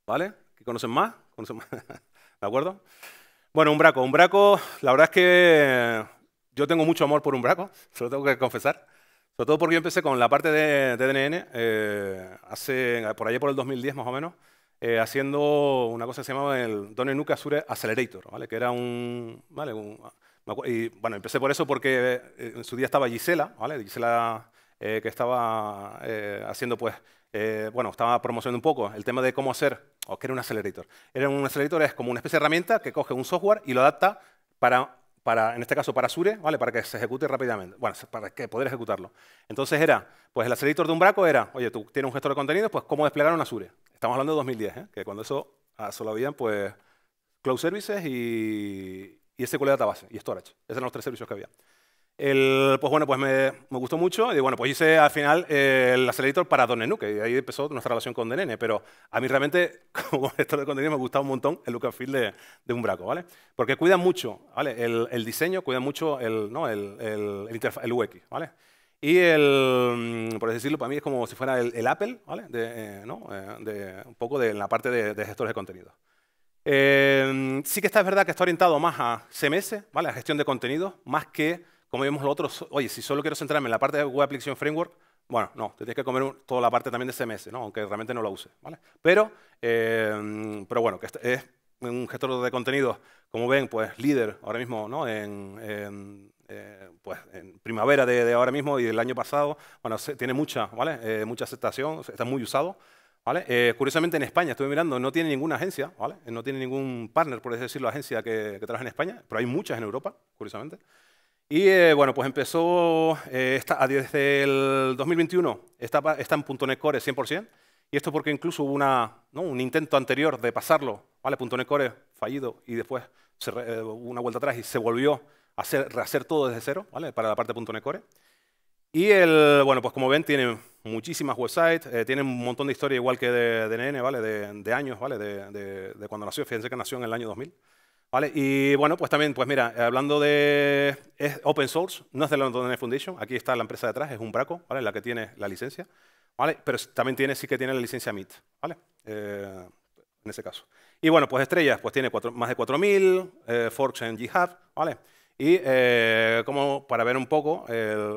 ¿Vale? ¿Que conocen más? ¿De acuerdo? Bueno, un braco. Un braco, la verdad es que yo tengo mucho amor por un braco, se lo tengo que confesar. Sobre todo porque yo empecé con la parte de, de DNN eh, hace, por allá por el 2010 más o menos, eh, haciendo una cosa que se llamaba el don Nuka Azure Accelerator, ¿vale? Que era un... ¿vale? y bueno, empecé por eso porque eh, en su día estaba Gisela, ¿vale? Gisela eh, que estaba eh, haciendo, pues, eh, bueno, estaba promocionando un poco el tema de cómo hacer, o que era un accelerator. Era un accelerator es como una especie de herramienta que coge un software y lo adapta para, para en este caso, para Azure, ¿vale? Para que se ejecute rápidamente. Bueno, para que poder ejecutarlo. Entonces era, pues el accelerator de un braco era, oye, tú tienes un gestor de contenidos, pues cómo desplegar un Azure. Estamos hablando de 2010, que cuando eso ah, lo habían, pues, cloud services y, y SQL Database y storage. Esos eran los tres servicios que había pues bueno, pues me, gustó mucho y bueno, pues hice al final el Accelerator para Don que y ahí empezó nuestra relación con DNN, pero a mí realmente como gestor de contenido me gustaba un montón el look and feel de, Umbraco, ¿vale? Porque cuida mucho, El, diseño, cuida mucho el, ¿no? UX, ¿vale? Y el, mm, por decirlo, para mí es como si fuera el, Apple, ¿vale? Eh, eh, de, un poco de la parte de, gestores de contenido. Eh, sí que está es verdad que está orientado más a CMS, ¿vale? A gestión de contenidos, más que como vemos los otros, oye, si solo quiero centrarme en la parte de Web Application Framework, bueno, no, te tienes que comer toda la parte también de CMS, ¿no? aunque realmente no lo use. ¿vale? Pero, eh, pero bueno, que este es un gestor de contenidos, como ven, pues líder ahora mismo ¿no? en, eh, pues, en primavera de, ahora mismo y del año pasado. Bueno, tiene mucha, ¿vale? Eh, mucha aceptación, está muy usado. ¿Vale? curiosamente en España, estuve mirando, no tiene ninguna agencia, ¿vale? no tiene ningún partner, por decirlo, agencia que, que trabaja en España, pero hay muchas en Europa, curiosamente. Y eh, bueno, pues empezó eh, desde el 2021, está, en .NET Core 100%, y esto porque incluso hubo un intento anterior de pasarlo, ¿vale? .NET Core fallido, y después eh, una vuelta atrás y se volvió a hacer, rehacer todo desde cero, ¿vale? Para la parte .NET Core. Y el, bueno, pues como ven, tiene muchísimas websites, tiene un montón de historia igual que de, NN, ¿vale? De, años, ¿vale? De, de, cuando nació, fíjense que nació en el año 2000. Vale, y bueno, pues también, pues mira, hablando de es open source, no es de la London Foundation, aquí está la empresa detrás, es Umbraco, ¿vale? la que tiene la licencia, ¿vale? pero también tiene, sí que tiene la licencia MIT, ¿vale? Eh, en ese caso. Y bueno, pues Estrellas, pues tiene más de 4.000, eh, forks en GitHub, ¿vale? Y eh, como para ver un poco,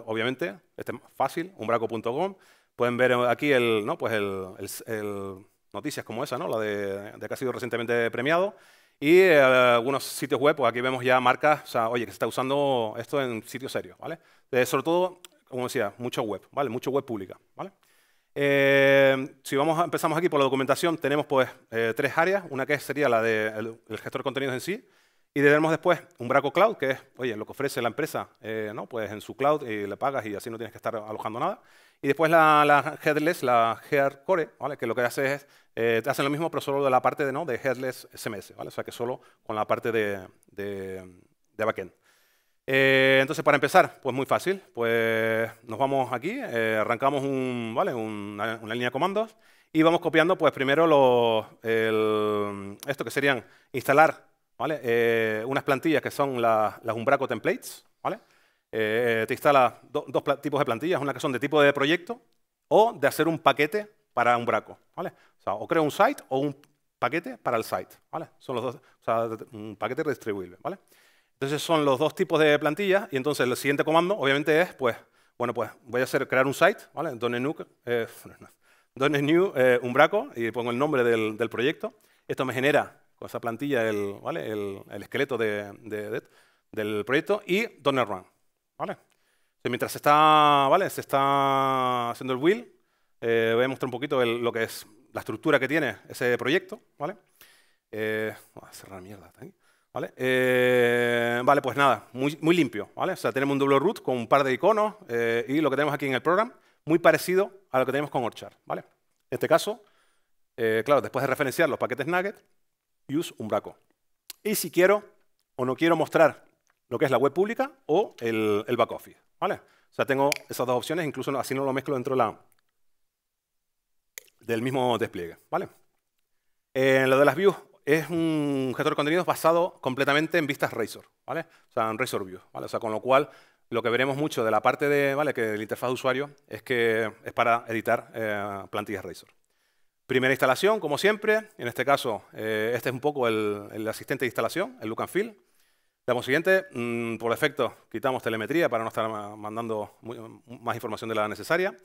obviamente, este es fácil, umbraco.com, pueden ver aquí el, ¿no? pues el, noticias como esa, ¿no? la de, de que ha sido recientemente premiado, y eh, algunos sitios web, pues aquí vemos ya marcas, o sea, oye, que se está usando esto en sitios serios, ¿vale? Eh, sobre todo, como decía, mucho web, ¿vale? Mucho web pública, ¿vale? Eh, si vamos empezamos aquí por la documentación, tenemos pues tres áreas. Una que sería la del gestor de contenidos en sí. Y tenemos después un Braco Cloud, que es, oye, lo que ofrece la empresa, ¿no? Pues en su cloud y le pagas y así no tienes que estar alojando nada. Y después la, headless, la head core, ¿vale? que lo que hace es, eh, te hacen lo mismo, pero solo de la parte de, ¿no? headless SMS, ¿vale? o sea que solo con la parte de, backend. Eh, entonces, para empezar, pues muy fácil, pues nos vamos aquí, eh, arrancamos una, línea de comandos y vamos copiando pues primero esto que serían instalar unas plantillas que son las Umbraco templates, ¿vale? Eh, te instala dos tipos de plantillas, una que son de tipo de proyecto o de hacer un paquete para un braco. ¿vale? O, sea, o creo un site o un paquete para el site. ¿vale? Son los dos, o sea, un paquete redistribuible. ¿vale? Entonces son los dos tipos de plantillas y entonces el siguiente comando obviamente es, pues, bueno, pues voy a hacer, crear un site, ¿vale? Donde eh, new, new eh, un braco y pongo el nombre del, proyecto. Esto me genera con esa plantilla el, ¿vale? el, esqueleto del proyecto y doner run. ¿Vale? mientras se está, se está haciendo el wheel, eh, voy a mostrar un poquito lo que es la estructura que tiene ese proyecto. ¿vale? Eh, voy a cerrar mierda. ¿eh? ¿Vale? pues nada, muy, limpio. ¿vale? O sea, tenemos un doble root con un par de iconos y lo que tenemos aquí en el program, muy parecido a lo que tenemos con Orchard. ¿vale? En este caso, claro, después de referenciar los paquetes Nugget, use un braco. Y si quiero o no quiero mostrar lo que es la web pública o el, back office. ¿vale? O sea, tengo esas dos opciones, incluso así no lo mezclo dentro del mismo despliegue. ¿vale? Eh, lo de las views es un gestor de contenidos basado completamente en vistas Razor, ¿vale? O sea, en Razor Views, ¿vale? O sea, con lo cual lo que veremos mucho de la parte de, ¿vale? Que la interfaz de usuario es que es para editar eh, plantillas Razor. Primera instalación, como siempre. En este caso, eh, este es un poco el, el, asistente de instalación, el look and feel. La siguiente. Mm, por defecto, quitamos telemetría para no estar mandando mm, más información de la necesaria.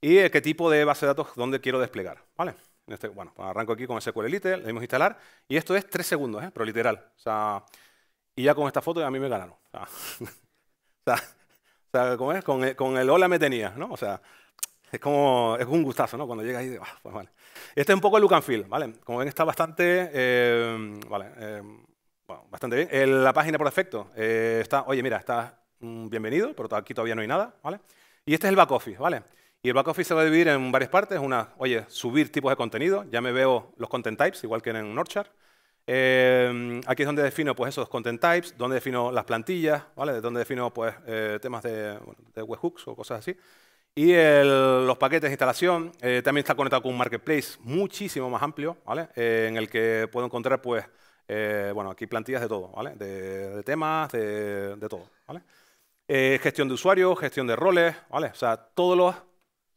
Y qué tipo de base de datos, dónde quiero desplegar. ¿vale? En este, bueno, pues arranco aquí con SQL Elite, le dimos instalar. Y esto es tres segundos, ¿eh? pero literal. O sea, y ya con esta foto a mí me ganaron. O sea, o sea ¿cómo es? Con, el, con hola me tenía, ¿no? O sea, es como, es un gustazo, ¿no? Cuando llegas ahí, ah, pues vale. Este es un poco el look and feel, ¿vale? Como ven, está bastante, eh, vale, eh, bueno, bastante bien. Eh, la página por defecto eh, está, oye, mira, está mm, bienvenido, pero aquí todavía no hay nada, ¿vale? Y este es el back office, ¿vale? Y el back office se va a dividir en varias partes. Una, oye, subir tipos de contenido. Ya me veo los content types, igual que en Orchard. Eh, aquí es donde defino pues, esos content types, donde defino las plantillas, ¿vale? De donde defino pues, temas de, webhooks o cosas así. Y los paquetes de instalación. también está conectado con un marketplace muchísimo más amplio, ¿vale? en el que puedo encontrar pues, eh, bueno, aquí plantillas de todo, ¿vale? De, temas, de, todo, ¿vale? Eh, gestión de usuarios, gestión de roles, ¿vale? O sea, todos los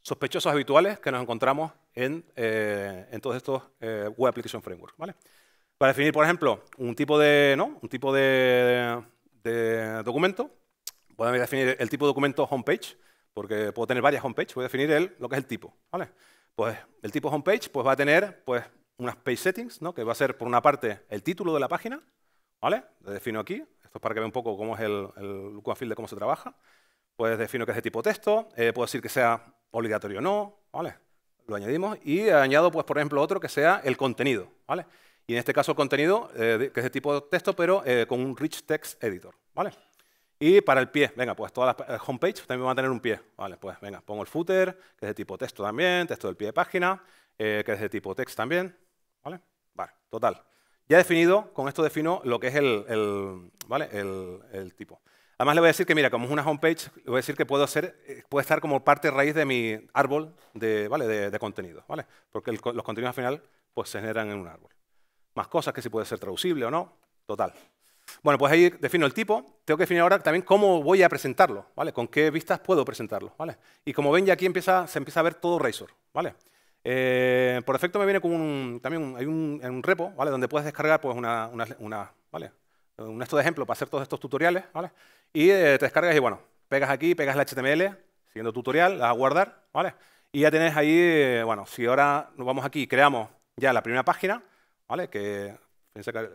sospechosos habituales que nos encontramos en, eh, todos estos Web Application Framework. ¿vale? Para definir, por ejemplo, un tipo de, ¿no? un tipo de, documento, voy a definir el tipo de documento homepage, porque puedo tener varias homepages, voy a definir lo que es el tipo, ¿vale? Pues el tipo homepage pues, va a tener pues, unas page settings, ¿no? que va a ser, por una parte, el título de la página, ¿vale? defino aquí, esto es para que vea un poco cómo es el, look and feel de cómo se trabaja. Pues defino que es de tipo texto, eh, puedo decir que sea obligatorio o no, ¿vale? Lo añadimos y añado, pues, por ejemplo, otro que sea el contenido, ¿vale? Y en este caso el contenido, eh, que es de tipo texto, pero eh, con un rich text editor, ¿vale? Y para el pie, venga, pues todas las homepage también van a tener un pie. Vale, pues venga, pongo el footer, que es de tipo texto también, texto del pie de página, que es de tipo text también, ¿Vale? total. Ya he definido, con esto defino lo que es el, tipo. Además le voy a decir que, mira, como es una homepage, le voy a decir que puedo hacer eh, puede estar como parte raíz de mi árbol de, ¿vale? contenido, ¿vale? Porque los contenidos al final pues, se generan en un árbol. Más cosas que si puede ser traducible o no, total. Bueno, pues ahí defino el tipo. Tengo que definir ahora también cómo voy a presentarlo, ¿vale? Con qué vistas puedo presentarlo, ¿vale? Y como ven, ya aquí empieza, se empieza a ver todo Razor, ¿vale? Eh, por defecto me viene con un, también hay un, repo, ¿vale? Donde puedes descargar pues, una, ¿vale? un esto de ejemplo para hacer todos estos tutoriales, ¿vale? Y eh, te descargas y bueno, pegas aquí, pegas el HTML, siguiendo tutorial, la vas a guardar, ¿vale? Y ya tenés ahí, eh, bueno, si ahora nos vamos aquí, creamos ya la primera página, ¿vale? Que,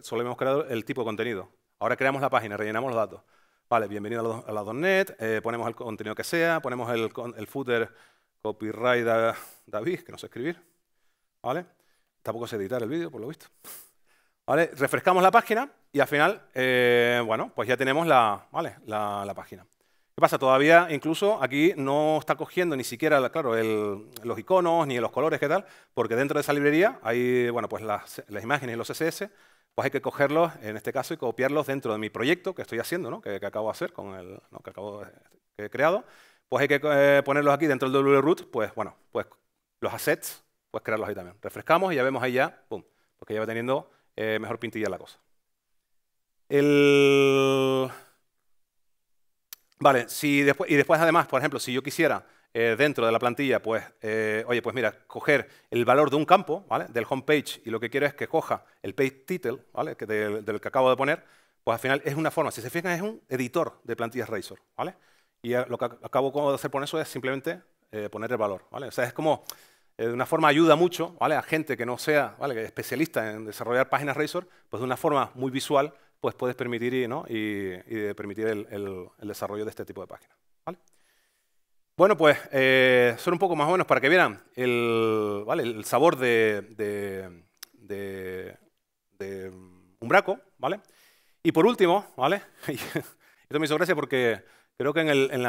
solo hemos creado el tipo de contenido. Ahora creamos la página, rellenamos los datos. Vale, bienvenido a la, .NET, ponemos el contenido que sea, ponemos el, el footer Copyright David, que no sé escribir. ¿Vale? Tampoco sé editar el vídeo, por lo visto. ¿Vale? Refrescamos la página y al final, eh, bueno, pues ya tenemos la, ¿vale? la, página. ¿Qué pasa? Todavía incluso aquí no está cogiendo ni siquiera, claro, los iconos ni los colores, ¿qué tal? Porque dentro de esa librería hay, bueno, pues las, imágenes y los CSS pues hay que cogerlos, en este caso, y copiarlos dentro de mi proyecto que estoy haciendo, ¿no? que, acabo de hacer, con el, que acabo de, que he creado, pues hay que eh, ponerlos aquí dentro del root pues bueno, pues los assets, pues crearlos ahí también. Refrescamos y ya vemos ahí ya, pum, porque ya va teniendo eh, mejor pintilla la cosa. Vale, si después, y después además, por ejemplo, si yo quisiera eh, dentro de la plantilla, pues, oye, pues mira, coger el valor de un campo, ¿vale? Del homepage, y lo que quiero es que coja el page title, ¿vale? Que del, que acabo de poner, pues al final es una forma, si se fijan, es un editor de plantillas Razor, ¿vale? Y eh, lo que acabo de hacer con eso es simplemente eh, poner el valor. ¿vale? O sea, es como, eh, de una forma ayuda mucho ¿vale? a gente que no sea especialista en desarrollar páginas Razor, pues de una forma muy visual pues puedes permitir, permitir el, desarrollo de este tipo de páginas. Bueno, pues son un poco más o menos para que vieran el, sabor de, de, Braco. Umbraco. ¿vale? Y por último, ¿vale? esto me hizo gracia porque creo que en, en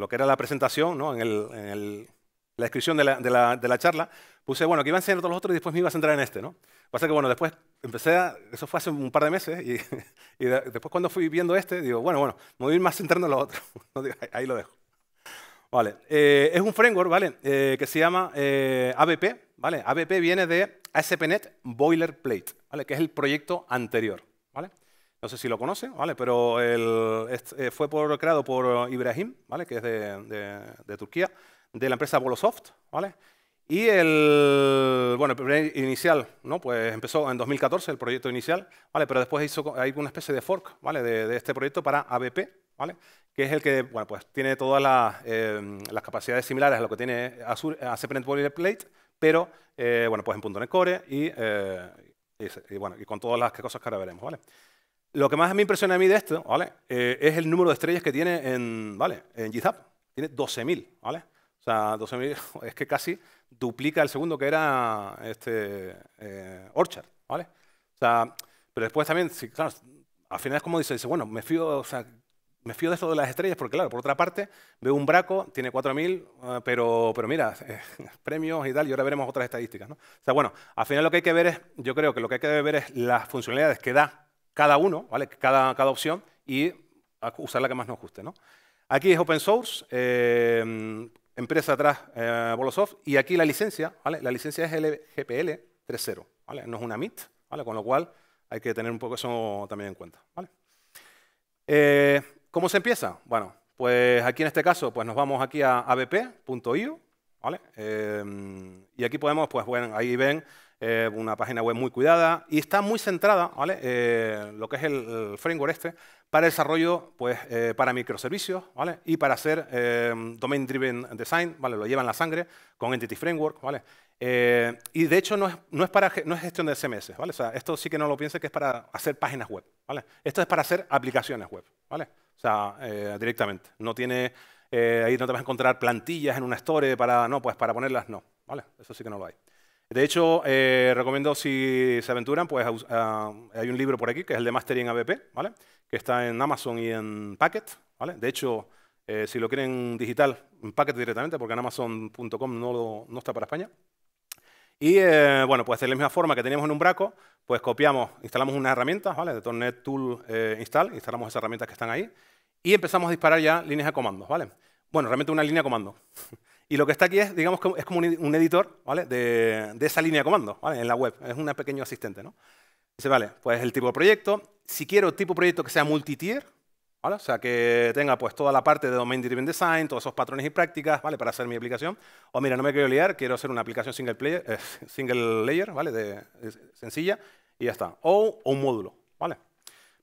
lo que era la presentación, en, el, la descripción de la, charla, puse, bueno, que iba a enseñar todos los otros y después me iba a centrar en este, ¿no? Pasa que, bueno, después empecé a, eso fue hace un par de meses, y, después cuando fui viendo este, digo, bueno, bueno, me voy a ir más centrando en los otros. ahí lo dejo. Vale, eh, es un framework, ¿vale? Eh, que se llama eh, ABP, ¿vale? ABP viene de ASP.NET Boilerplate, ¿vale? Que es el proyecto anterior, ¿vale? No sé si lo conocen, ¿vale? Pero el, eh, fue creado por Ibrahim, ¿vale? Que es de, Turquía, de la empresa Volosoft, ¿vale? Y el, bueno, el inicial, ¿no? Pues empezó en 2014 el proyecto inicial, ¿vale? Pero después hizo, hay una especie de fork, ¿vale? De, este proyecto para ABP, ¿vale? Que es el que, bueno, pues tiene todas las, eh, capacidades similares a lo que tiene Azure, Azure Boilerplate, pero, eh, bueno, pues en .NET Core y, y, bueno, y con todas las cosas que ahora veremos, ¿vale? Lo que más me impresiona a mí de esto ¿vale? Eh, es el número de estrellas que tiene en, ¿vale? en GitHub. Tiene 12.000. ¿vale? O sea, 12.000 es que casi duplica el segundo que era este, eh, Orchard. ¿vale? O sea, pero después también, si, claro, al final es como dice, bueno, me fío, o sea, me fío de esto de las estrellas, porque claro, por otra parte, veo un braco, tiene 4.000, eh, pero, pero mira, premios y tal, y ahora veremos otras estadísticas. ¿no? O sea, bueno, al final lo que hay que ver es, yo creo que lo que hay que ver es las funcionalidades que da cada uno, ¿vale? cada, cada opción, y usar la que más nos guste. ¿no? Aquí es open source, eh, empresa atrás eh, Bolosoft, y aquí la licencia, ¿vale? la licencia es GPL 3.0, ¿vale? no es una MIT, ¿vale? con lo cual hay que tener un poco eso también en cuenta. ¿vale? Eh, ¿Cómo se empieza? Bueno, pues aquí en este caso pues nos vamos aquí a abp.io, ¿vale? Eh, y aquí podemos, pues bueno, ahí ven eh, una página web muy cuidada y está muy centrada, ¿vale? Eh, lo que es el, framework este, para desarrollo pues, eh, para microservicios ¿vale? y para hacer Domain Driven Design, ¿vale? lo llevan la sangre con Entity Framework. ¿vale? y de hecho no es, no es, para, no es gestión de CMS, ¿vale? o sea, esto sí que no lo piense que es para hacer páginas web. ¿vale? Esto es para hacer aplicaciones web, ¿vale? o sea, directamente. No tiene, ahí no te vas a encontrar plantillas en una store para, no, pues para ponerlas, no. ¿vale? Eso sí que no lo hay. De hecho, eh, recomiendo si se aventuran, pues hay un libro por aquí que es el de Mastering ABP, ¿vale? que está en Amazon y en Packet. ¿vale? De hecho, eh, si lo quieren digital, en Packet directamente, porque en amazon.com no, está para España. Y eh, bueno, pues de la misma forma que teníamos en un braco, pues copiamos, instalamos unas herramientas, ¿vale? De Tornet Tool Install, instalamos esas herramientas que están ahí y empezamos a disparar ya líneas de comandos, ¿vale? Bueno, realmente una línea de comando. Y lo que está aquí es, digamos, es como un editor ¿vale? de, esa línea de comando ¿vale? en la web. Es un pequeño asistente. ¿no? Dice, vale, pues el tipo de proyecto. Si quiero tipo de proyecto que sea multitier, ¿vale? o sea, que tenga pues toda la parte de Domain Driven Design, todos esos patrones y prácticas ¿vale? para hacer mi aplicación. O mira, no me quiero liar, quiero hacer una aplicación single, eh, single layer, ¿vale? De, sencilla, y ya está. O, un módulo, ¿vale?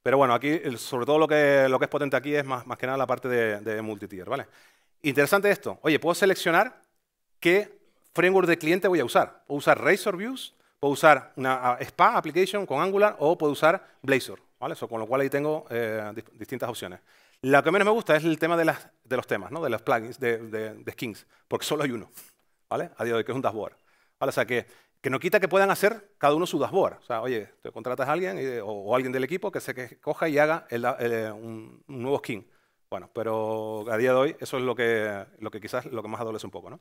Pero bueno, aquí sobre todo lo que, lo que es potente aquí es más, que nada la parte de, de multitier, ¿vale? Interesante esto. Oye, puedo seleccionar qué framework de cliente voy a usar. Puedo usar Razor Views, puedo usar una ah, SPA application con Angular o puedo usar Blazor. ¿vale? con lo cual ahí tengo eh, distintas opciones. La que menos me gusta es el tema de, los temas, ¿no? de los plugins, de, skins, porque solo hay uno. ¿vale? A de que es un dashboard. O sea, que, que no quita que puedan hacer cada uno su dashboard. O sea, oye, te contratas a alguien o, alguien del equipo que se coja y haga eh, un nuevo skin. Bueno, pero a día de hoy eso es lo que, quizás lo que más adolece un poco. ¿no?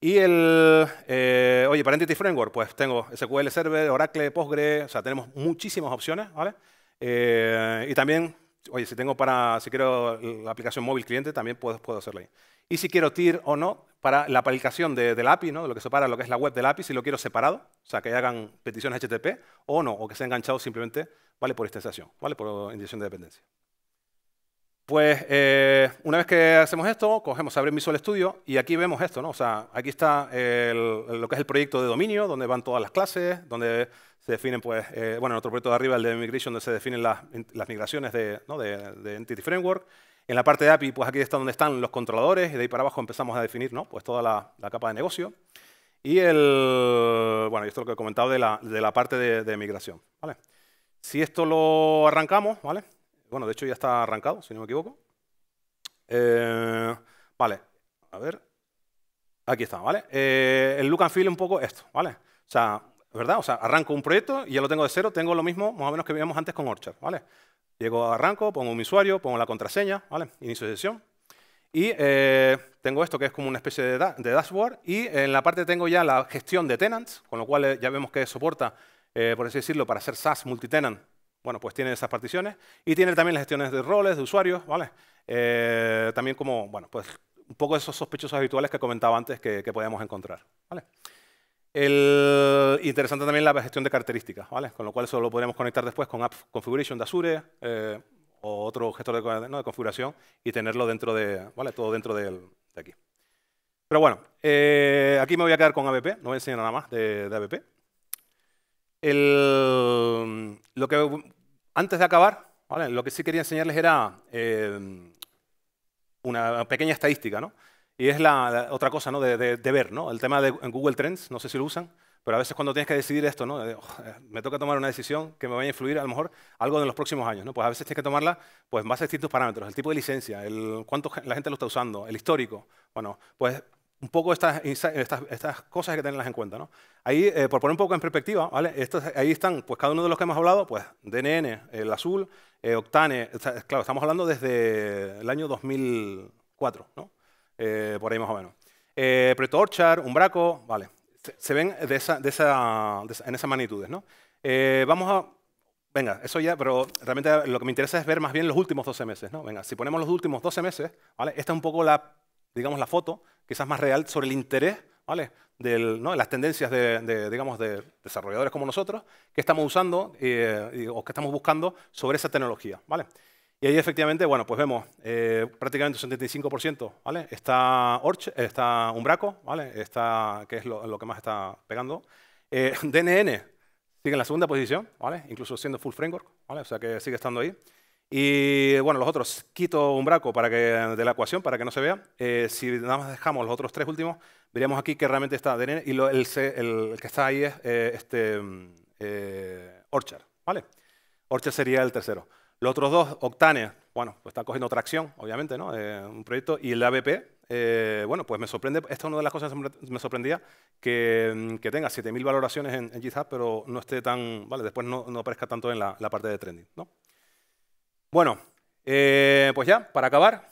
Y el, eh, oye, para Entity Framework, pues tengo SQL Server, Oracle, Postgre, o sea, tenemos muchísimas opciones, ¿vale? Eh, y también, oye, si tengo para, si quiero la aplicación móvil cliente, también puedo, puedo hacerlo ahí. Y si quiero TIR o no, para la aplicación del API, ¿no? lo que separa lo que es la web del API, si lo quiero separado, o sea, que hagan peticiones HTTP o no, o que sea enganchado simplemente, ¿vale? Por extensión, ¿vale? Por indicación de dependencia. Pues eh, una vez que hacemos esto, cogemos Abre Visual Studio y aquí vemos esto, ¿no? O sea, aquí está lo que es el proyecto de dominio, donde van todas las clases, donde se definen, pues, eh, bueno, en otro proyecto de arriba, el de Migration, donde se definen las, migraciones de, Entity Framework. En la parte de API, pues aquí está donde están los controladores y de ahí para abajo empezamos a definir, ¿no? Pues toda la, capa de negocio. Y el, bueno, esto es lo que he comentado de la, parte de, de migración, ¿vale? Si esto lo arrancamos, ¿vale? Bueno, de hecho ya está arrancado, si no me equivoco. Eh, vale, a ver. Aquí está, ¿vale? Eh, el look and feel un poco esto, ¿vale? O sea, ¿verdad? O sea, arranco un proyecto y ya lo tengo de cero, tengo lo mismo más o menos que veíamos antes con Orchard, ¿vale? Llego, arranco, pongo mi usuario, pongo la contraseña, ¿vale? Inicio de sesión. Y eh, tengo esto que es como una especie de, de, dashboard y en la parte tengo ya la gestión de tenants, con lo cual ya vemos que soporta, por así decirlo, para hacer SaaS multitenant bueno, pues tiene esas particiones y tiene también las gestiones de roles, de usuarios, ¿vale? Eh, también como, bueno, pues un poco esos sospechosos habituales que comentaba antes que, que podíamos encontrar, ¿vale? interesante también la gestión de características, ¿vale? Con lo cual eso lo podríamos conectar después con App Configuration de Azure eh, o otro gestor de, configuración y tenerlo dentro de, ¿vale? Todo dentro de aquí. Pero bueno, eh, aquí me voy a quedar con ABP, no voy a enseñar nada más de, de ABP. lo que antes de acabar, lo que sí quería enseñarles era eh, una pequeña estadística, ¿no? Y es la, otra cosa de, ver, ¿no? El tema de Google Trends, no sé si lo usan, pero a veces cuando tienes que decidir esto, ¿no? Oh, eh, me toca tomar una decisión que me vaya a influir a lo mejor algo en los próximos años, ¿no? Pues a veces tienes que tomarla pues, en base a distintos parámetros, el tipo de licencia, el cuánto la gente lo está usando, el histórico. Bueno, pues un poco estas, estas, cosas que tenerlas en cuenta. ¿no? Ahí, eh, por poner un poco en perspectiva, ¿vale? ahí están, pues cada uno de los que hemos hablado, pues DNN, el azul, eh, Octane, claro, estamos hablando desde el año 2004, ¿no? Eh, por ahí más o menos. Eh, Preto Orchard, Umbraco, vale, se, ven de esa, de esa, en esas magnitudes. ¿no? vamos a Venga, eso ya, pero realmente lo que me interesa es ver más bien los últimos 12 meses, ¿no? Venga, si ponemos los últimos 12 meses, ¿vale? Esta es un poco la digamos, la foto, quizás más real, sobre el interés, ¿vale? de las tendencias de, digamos, de desarrolladores como nosotros que estamos usando eh, o que estamos buscando sobre esa tecnología. ¿vale? Y ahí efectivamente, bueno, pues vemos eh, prácticamente un 75%, ¿vale? Está Orch, está Umbraco, ¿vale? Está, que es lo, que más está pegando. Eh, DNN sigue en la segunda posición, ¿vale? Incluso siendo full framework, ¿vale? O sea que sigue estando ahí. Y bueno, los otros, quito un braco para que, de la ecuación para que no se vea. Eh, si nada más dejamos los otros tres últimos, veríamos aquí que realmente está DNN y el, que está ahí es eh, este, eh, Orchard. ¿vale? Orchard sería el tercero. Los otros dos, Octane, bueno, pues está cogiendo tracción, obviamente, ¿no? un proyecto. Y el ABP, bueno, pues me sorprende, esta es una de las cosas que me sorprendía, que, mm, que tenga 7.000 valoraciones en, GitHub, pero no esté tan, ¿vale? Después no, aparezca tanto en la parte de trending, ¿no? Bueno, eh, pues ya, para acabar,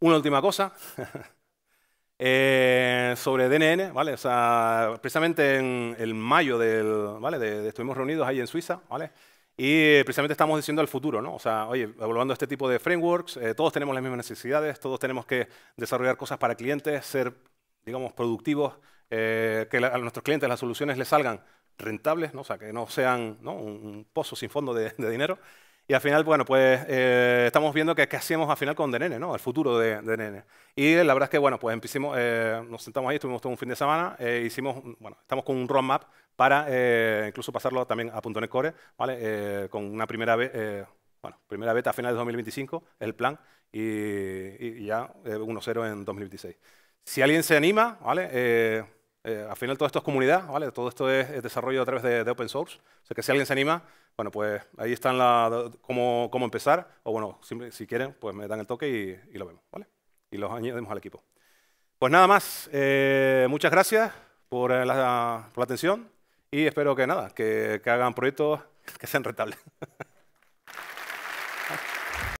una última cosa. Eh, sobre DNN, ¿vale? precisamente en el mayo del, ¿vale? estuvimos reunidos ahí en Suiza, Y precisamente estamos diciendo al futuro, ¿no? O sea, oye, evaluando este tipo de frameworks, eh, todos tenemos las mismas necesidades, todos tenemos que desarrollar cosas para clientes, ser, digamos, productivos, que a nuestros clientes las soluciones les salgan rentables, ¿no? O sea, que no sean Un, pozo sin fondo de dinero. Y al final, bueno, pues eh, estamos viendo qué hacíamos al final con DNN, ¿no? El futuro de, DNN. Y la verdad es que, bueno, pues empecimos, eh, nos sentamos ahí, estuvimos todo un fin de semana, eh, hicimos, bueno, estamos con un roadmap para eh, incluso pasarlo también a .NET Core, ¿vale? con una primera, bueno, primera beta a finales de 2025, el plan, y, y ya 1.0 en 2026. Si alguien se anima, ¿vale? al final todo esto es comunidad, ¿vale? Todo esto es, desarrollo a través de, de open source. O sea que si alguien se anima, bueno, pues ahí están la, cómo, cómo, empezar, o bueno, si, quieren, pues me dan el toque y, lo vemos, ¿vale? Y los añadimos al equipo. Pues nada más, eh, muchas gracias eh, por la, atención y espero que nada, que, que hagan proyectos que sean rentables.